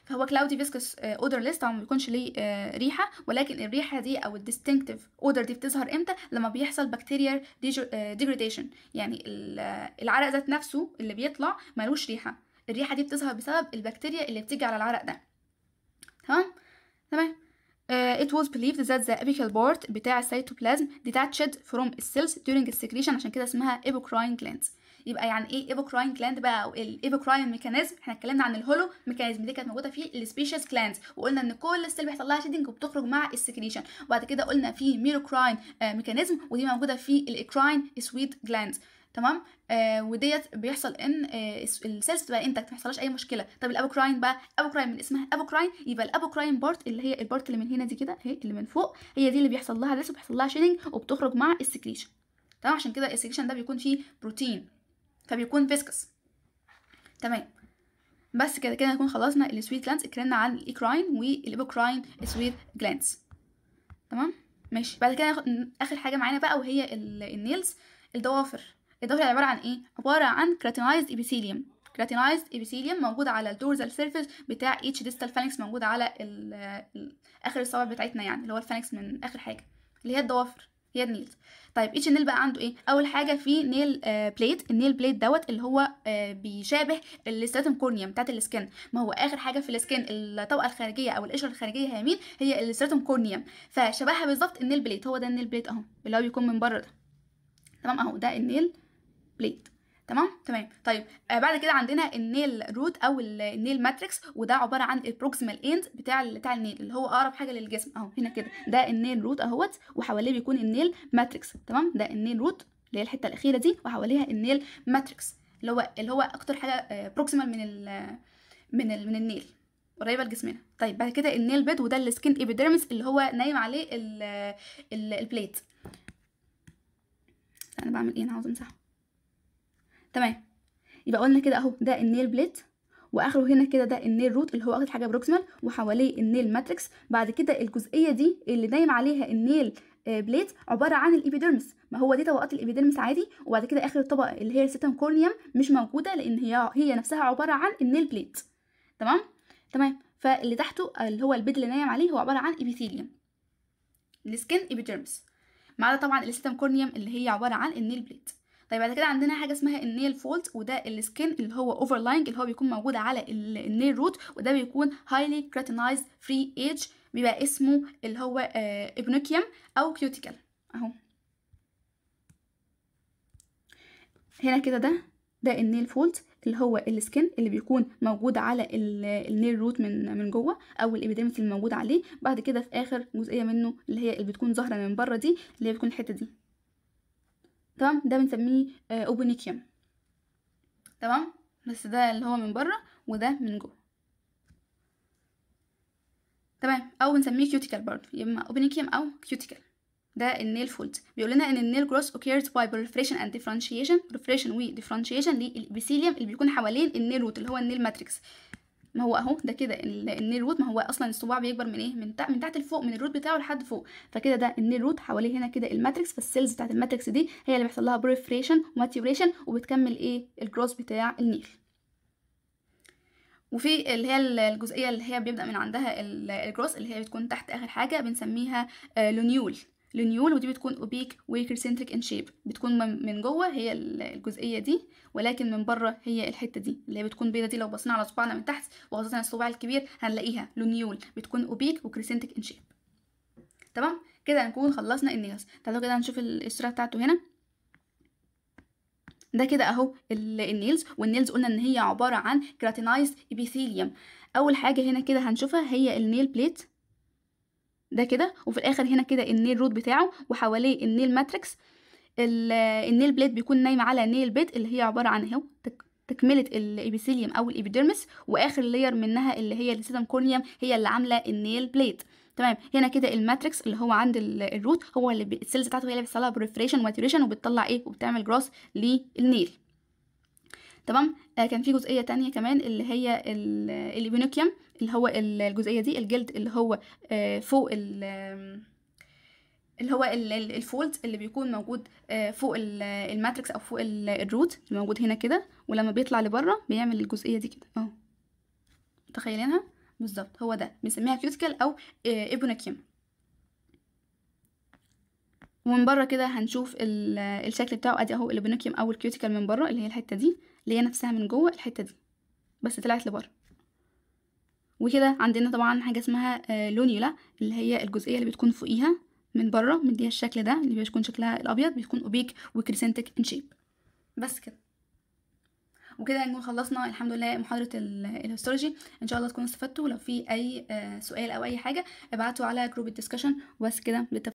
فهو كلاودي فيسكس اودر ليست طبعا ما بيكونش ليه آه، ريحه ولكن الريحه دي او الديستنكتيف اودر دي بتظهر امتى لما بيحصل بكتيريا آه، ديجريديشن يعني العرق ذات نفسه اللي بيطلع ملوش ريحه الريحه دي بتظهر بسبب البكتيريا اللي بتيجي على العرق ده تمام تمام Uh, it was believed that the apical part بتاع السيتوبلازم detached from cells during السكريشن عشان كده اسمها epocrine glands يبقى يعني ايه ايفوكراين جلاند بقى او الايفوكراين ميكانيزم احنا اتكلمنا عن الهولو ميكانيزم دي كانت موجوده في السبيشيس جلاندز وقلنا ان كل السيل بيحصل لها شيدنج وبتخرج مع السكريشن وبعد كده قلنا في ميروكراين آه، ميكانيزم ودي موجوده في الاكراين سويت جلاندز تمام آه وديت بيحصل ان آه السيلز بتبقى انتكت ما يحصلش اي مشكله طب الابوكراين بقى ابوكراين من اسمها ابوكراين يبقى الابوكراين بارت اللي هي البارت اللي من هنا دي كده اهي اللي من فوق هي دي اللي بيحصل لها ريس وبيحصل لها شيدنج وبتخرج مع السكريشن تمام عشان كده السكريشن ده بيكون فيه بروتين فبيكون فيسكس تمام بس كده كده نكون خلصنا السويت جلانس اتكلمنا عن الايكراين والايبوكراين سويت جلانس تمام ماشي بعد كده اخر حاجه معانا بقى وهي النيلز الضوافر الضوافر عباره عن ايه عباره عن كراتينايزد ابيثيليوم كراتينايزد ابيثيليوم موجود على الدورزال سيرفيس بتاع اتش ديستال فانكس موجود على ال اخر الصوابع بتاعتنا يعني اللي هو الفانكس من اخر حاجه اللي هي الضوافر هي نيلز طيب اتش النيل بقى عنده ايه اول حاجه في نيل آه بليت النيل بليت دوت اللي هو آه بيشابه الستاتم كورنيا بتاعت السكن ما هو اخر حاجه في السكن الطبقه الخارجيه او القشره الخارجيه هي مين هي الستاتم كورنيا فشبهها بالظبط النيل بليت هو ده النيل بليت اهو اللي هو بيكون من بره ده تمام اهو ده النيل بليت تمام تمام طيب آه بعد كده عندنا النيل روت او النيل ماتريكس وده عباره عن البروكسيمال اند بتاع بتاع النيل اللي هو اقرب حاجه للجسم اهو هنا كده ده النيل روت اهوت وحواليه بيكون النيل ماتريكس تمام ده النيل روت اللي هي الحته الاخيره دي وحواليها النيل ماتريكس اللي هو اللي هو اكتر حاجه بروكسيمال آه، من ال من الـ من النيل قريبه لجسمنا طيب بعد كده النيل بيد وده السكن ايبيديرمس اللي هو نايم عليه ال ال البليت انا بعمل ايه انا عاوز امسحه تمام يبقى قلنا كده اهو ده النيل بليد واخره هنا كده ده النيل روت اللي هو اخد حاجه بروكسيمال وحواليه النيل ماتريكس بعد كده الجزئيه دي اللي نايم عليها النيل آه، بليت عباره عن الابيدرمس ما هو دي طبقات الابيدرمس عادي وبعد كده اخر الطبقه اللي هي السيتم كورنيوم مش موجوده لان هي هي نفسها عباره عن النيل بليت تمام تمام فاللي تحته اللي هو البيد اللي نايم عليه هو عباره عن ابيثيليوم السكن ايبيدرمس ما عدا طبعا السيتم كورنيوم اللي هي عباره عن النيل بليت طيب بعد كده عندنا حاجه اسمها النيل فولت وده السكين اللي هو اوفرلاينج اللي هو بيكون موجود على النيل روت وده بيكون هايلي كراتينايز فري ايج بيبقى اسمه اللي هو ابنوكيوم آه، او كيوتيكال اهو هنا كده ده ده النيل فولت اللي هو السكن اللي بيكون موجود على النيل روت من من جوه او الابيديرمس اللي موجود عليه بعد كده في اخر جزئيه منه اللي هي اللي بتكون ظاهره من بره دي اللي هي بتكون الحته دي تمام ده بنسميه اوبونيكيوم آه، تمام بس ده اللي هو من بره وده من جوه تمام او بنسميه كيوتيكال برضه يا اما اوبونيكيوم او كيوتيكال ده النيل فولد بيقول لنا ان النيل جروس اوكيرز باي بروفريشن اند ديفرنشيشن بريفريشن وديفرنشيشن للابيثيليوم اللي بيكون حوالين النيل روت اللي هو النيل ماتريكس ما هو اهو ده كده النيل روت ما هو اصلا الصباع بيكبر من ايه من, تحت من تحت لفوق من الروت بتاعه لحد فوق فكده ده النيل روت حواليه هنا كده الماتريكس فالسيلز بتاعت الماتريكس دي هي اللي بيحصل لها بروفريشن وماتيوريشن وبتكمل ايه الجروس بتاع النيل وفي اللي هي الجزئيه اللي هي بيبدا من عندها الجروس اللي هي بتكون تحت اخر حاجه بنسميها آه، لونيول لنيول ودي بتكون اوبيك سنتريك ان شيب بتكون من جوه هي الجزئيه دي ولكن من بره هي الحته دي اللي هي بتكون بيضه دي لو بصينا على صباعنا من تحت وخاصه الصباع الكبير هنلاقيها لنيول بتكون اوبيك وكرسنتريك ان شيب تمام كده هنكون خلصنا النيلز تعالوا كده هنشوف الاسره بتاعته هنا ده كده اهو النيلز والنيلز قلنا ان هي عباره عن كراتينايز ابيثيليوم اول حاجه هنا كده هنشوفها هي النيل بليت ده كده وفي الاخر هنا كده النيل روت بتاعه وحواليه النيل ماتريكس النيل بليد بيكون نايم على نيل بيت اللي هي عباره عن اهو تكمله الابيثيليوم او الابيديرمس واخر لاير منها اللي هي السيتم كورنيوم هي اللي عامله النيل بليد تمام هنا كده الماتريكس اللي هو عند الروت هو اللي السيلز بتاعته هي اللي بيحصل لها بريفريشن وماتوريشن وبتطلع ايه وبتعمل جروس للنيل تمام آه كان في جزئيه تانية كمان اللي هي الابينوكيوم اللي هو الجزئيه دي الجلد اللي هو آه، فوق اللي هو الفولد اللي بيكون موجود آه، فوق الماتريكس او فوق الروت الموجود هنا كده ولما بيطلع لبره بيعمل الجزئيه دي كده اهو متخيلينها بالظبط هو ده بنسميها كيوتيكل او ايبوناكيما آه، ومن بره كده هنشوف الشكل بتاعه ادي اهو الابونوكيوم او الكيوتيكال من بره اللي هي الحته دي اللي هي نفسها من جوه الحته دي بس طلعت لبره وكده عندنا طبعا حاجه اسمها آه، لونيولا اللي هي الجزئيه اللي بتكون فوقيها من بره مديها الشكل ده اللي بيكون شكلها الابيض بيكون اوبيك وكريسنتك ان شيب بس كده وكده نكون خلصنا الحمد لله محاضره الهيستولوجي ان شاء الله تكونوا استفدتوا ولو في اي آه، سؤال او اي حاجه ابعتوا على جروب الدسكشن وبس كده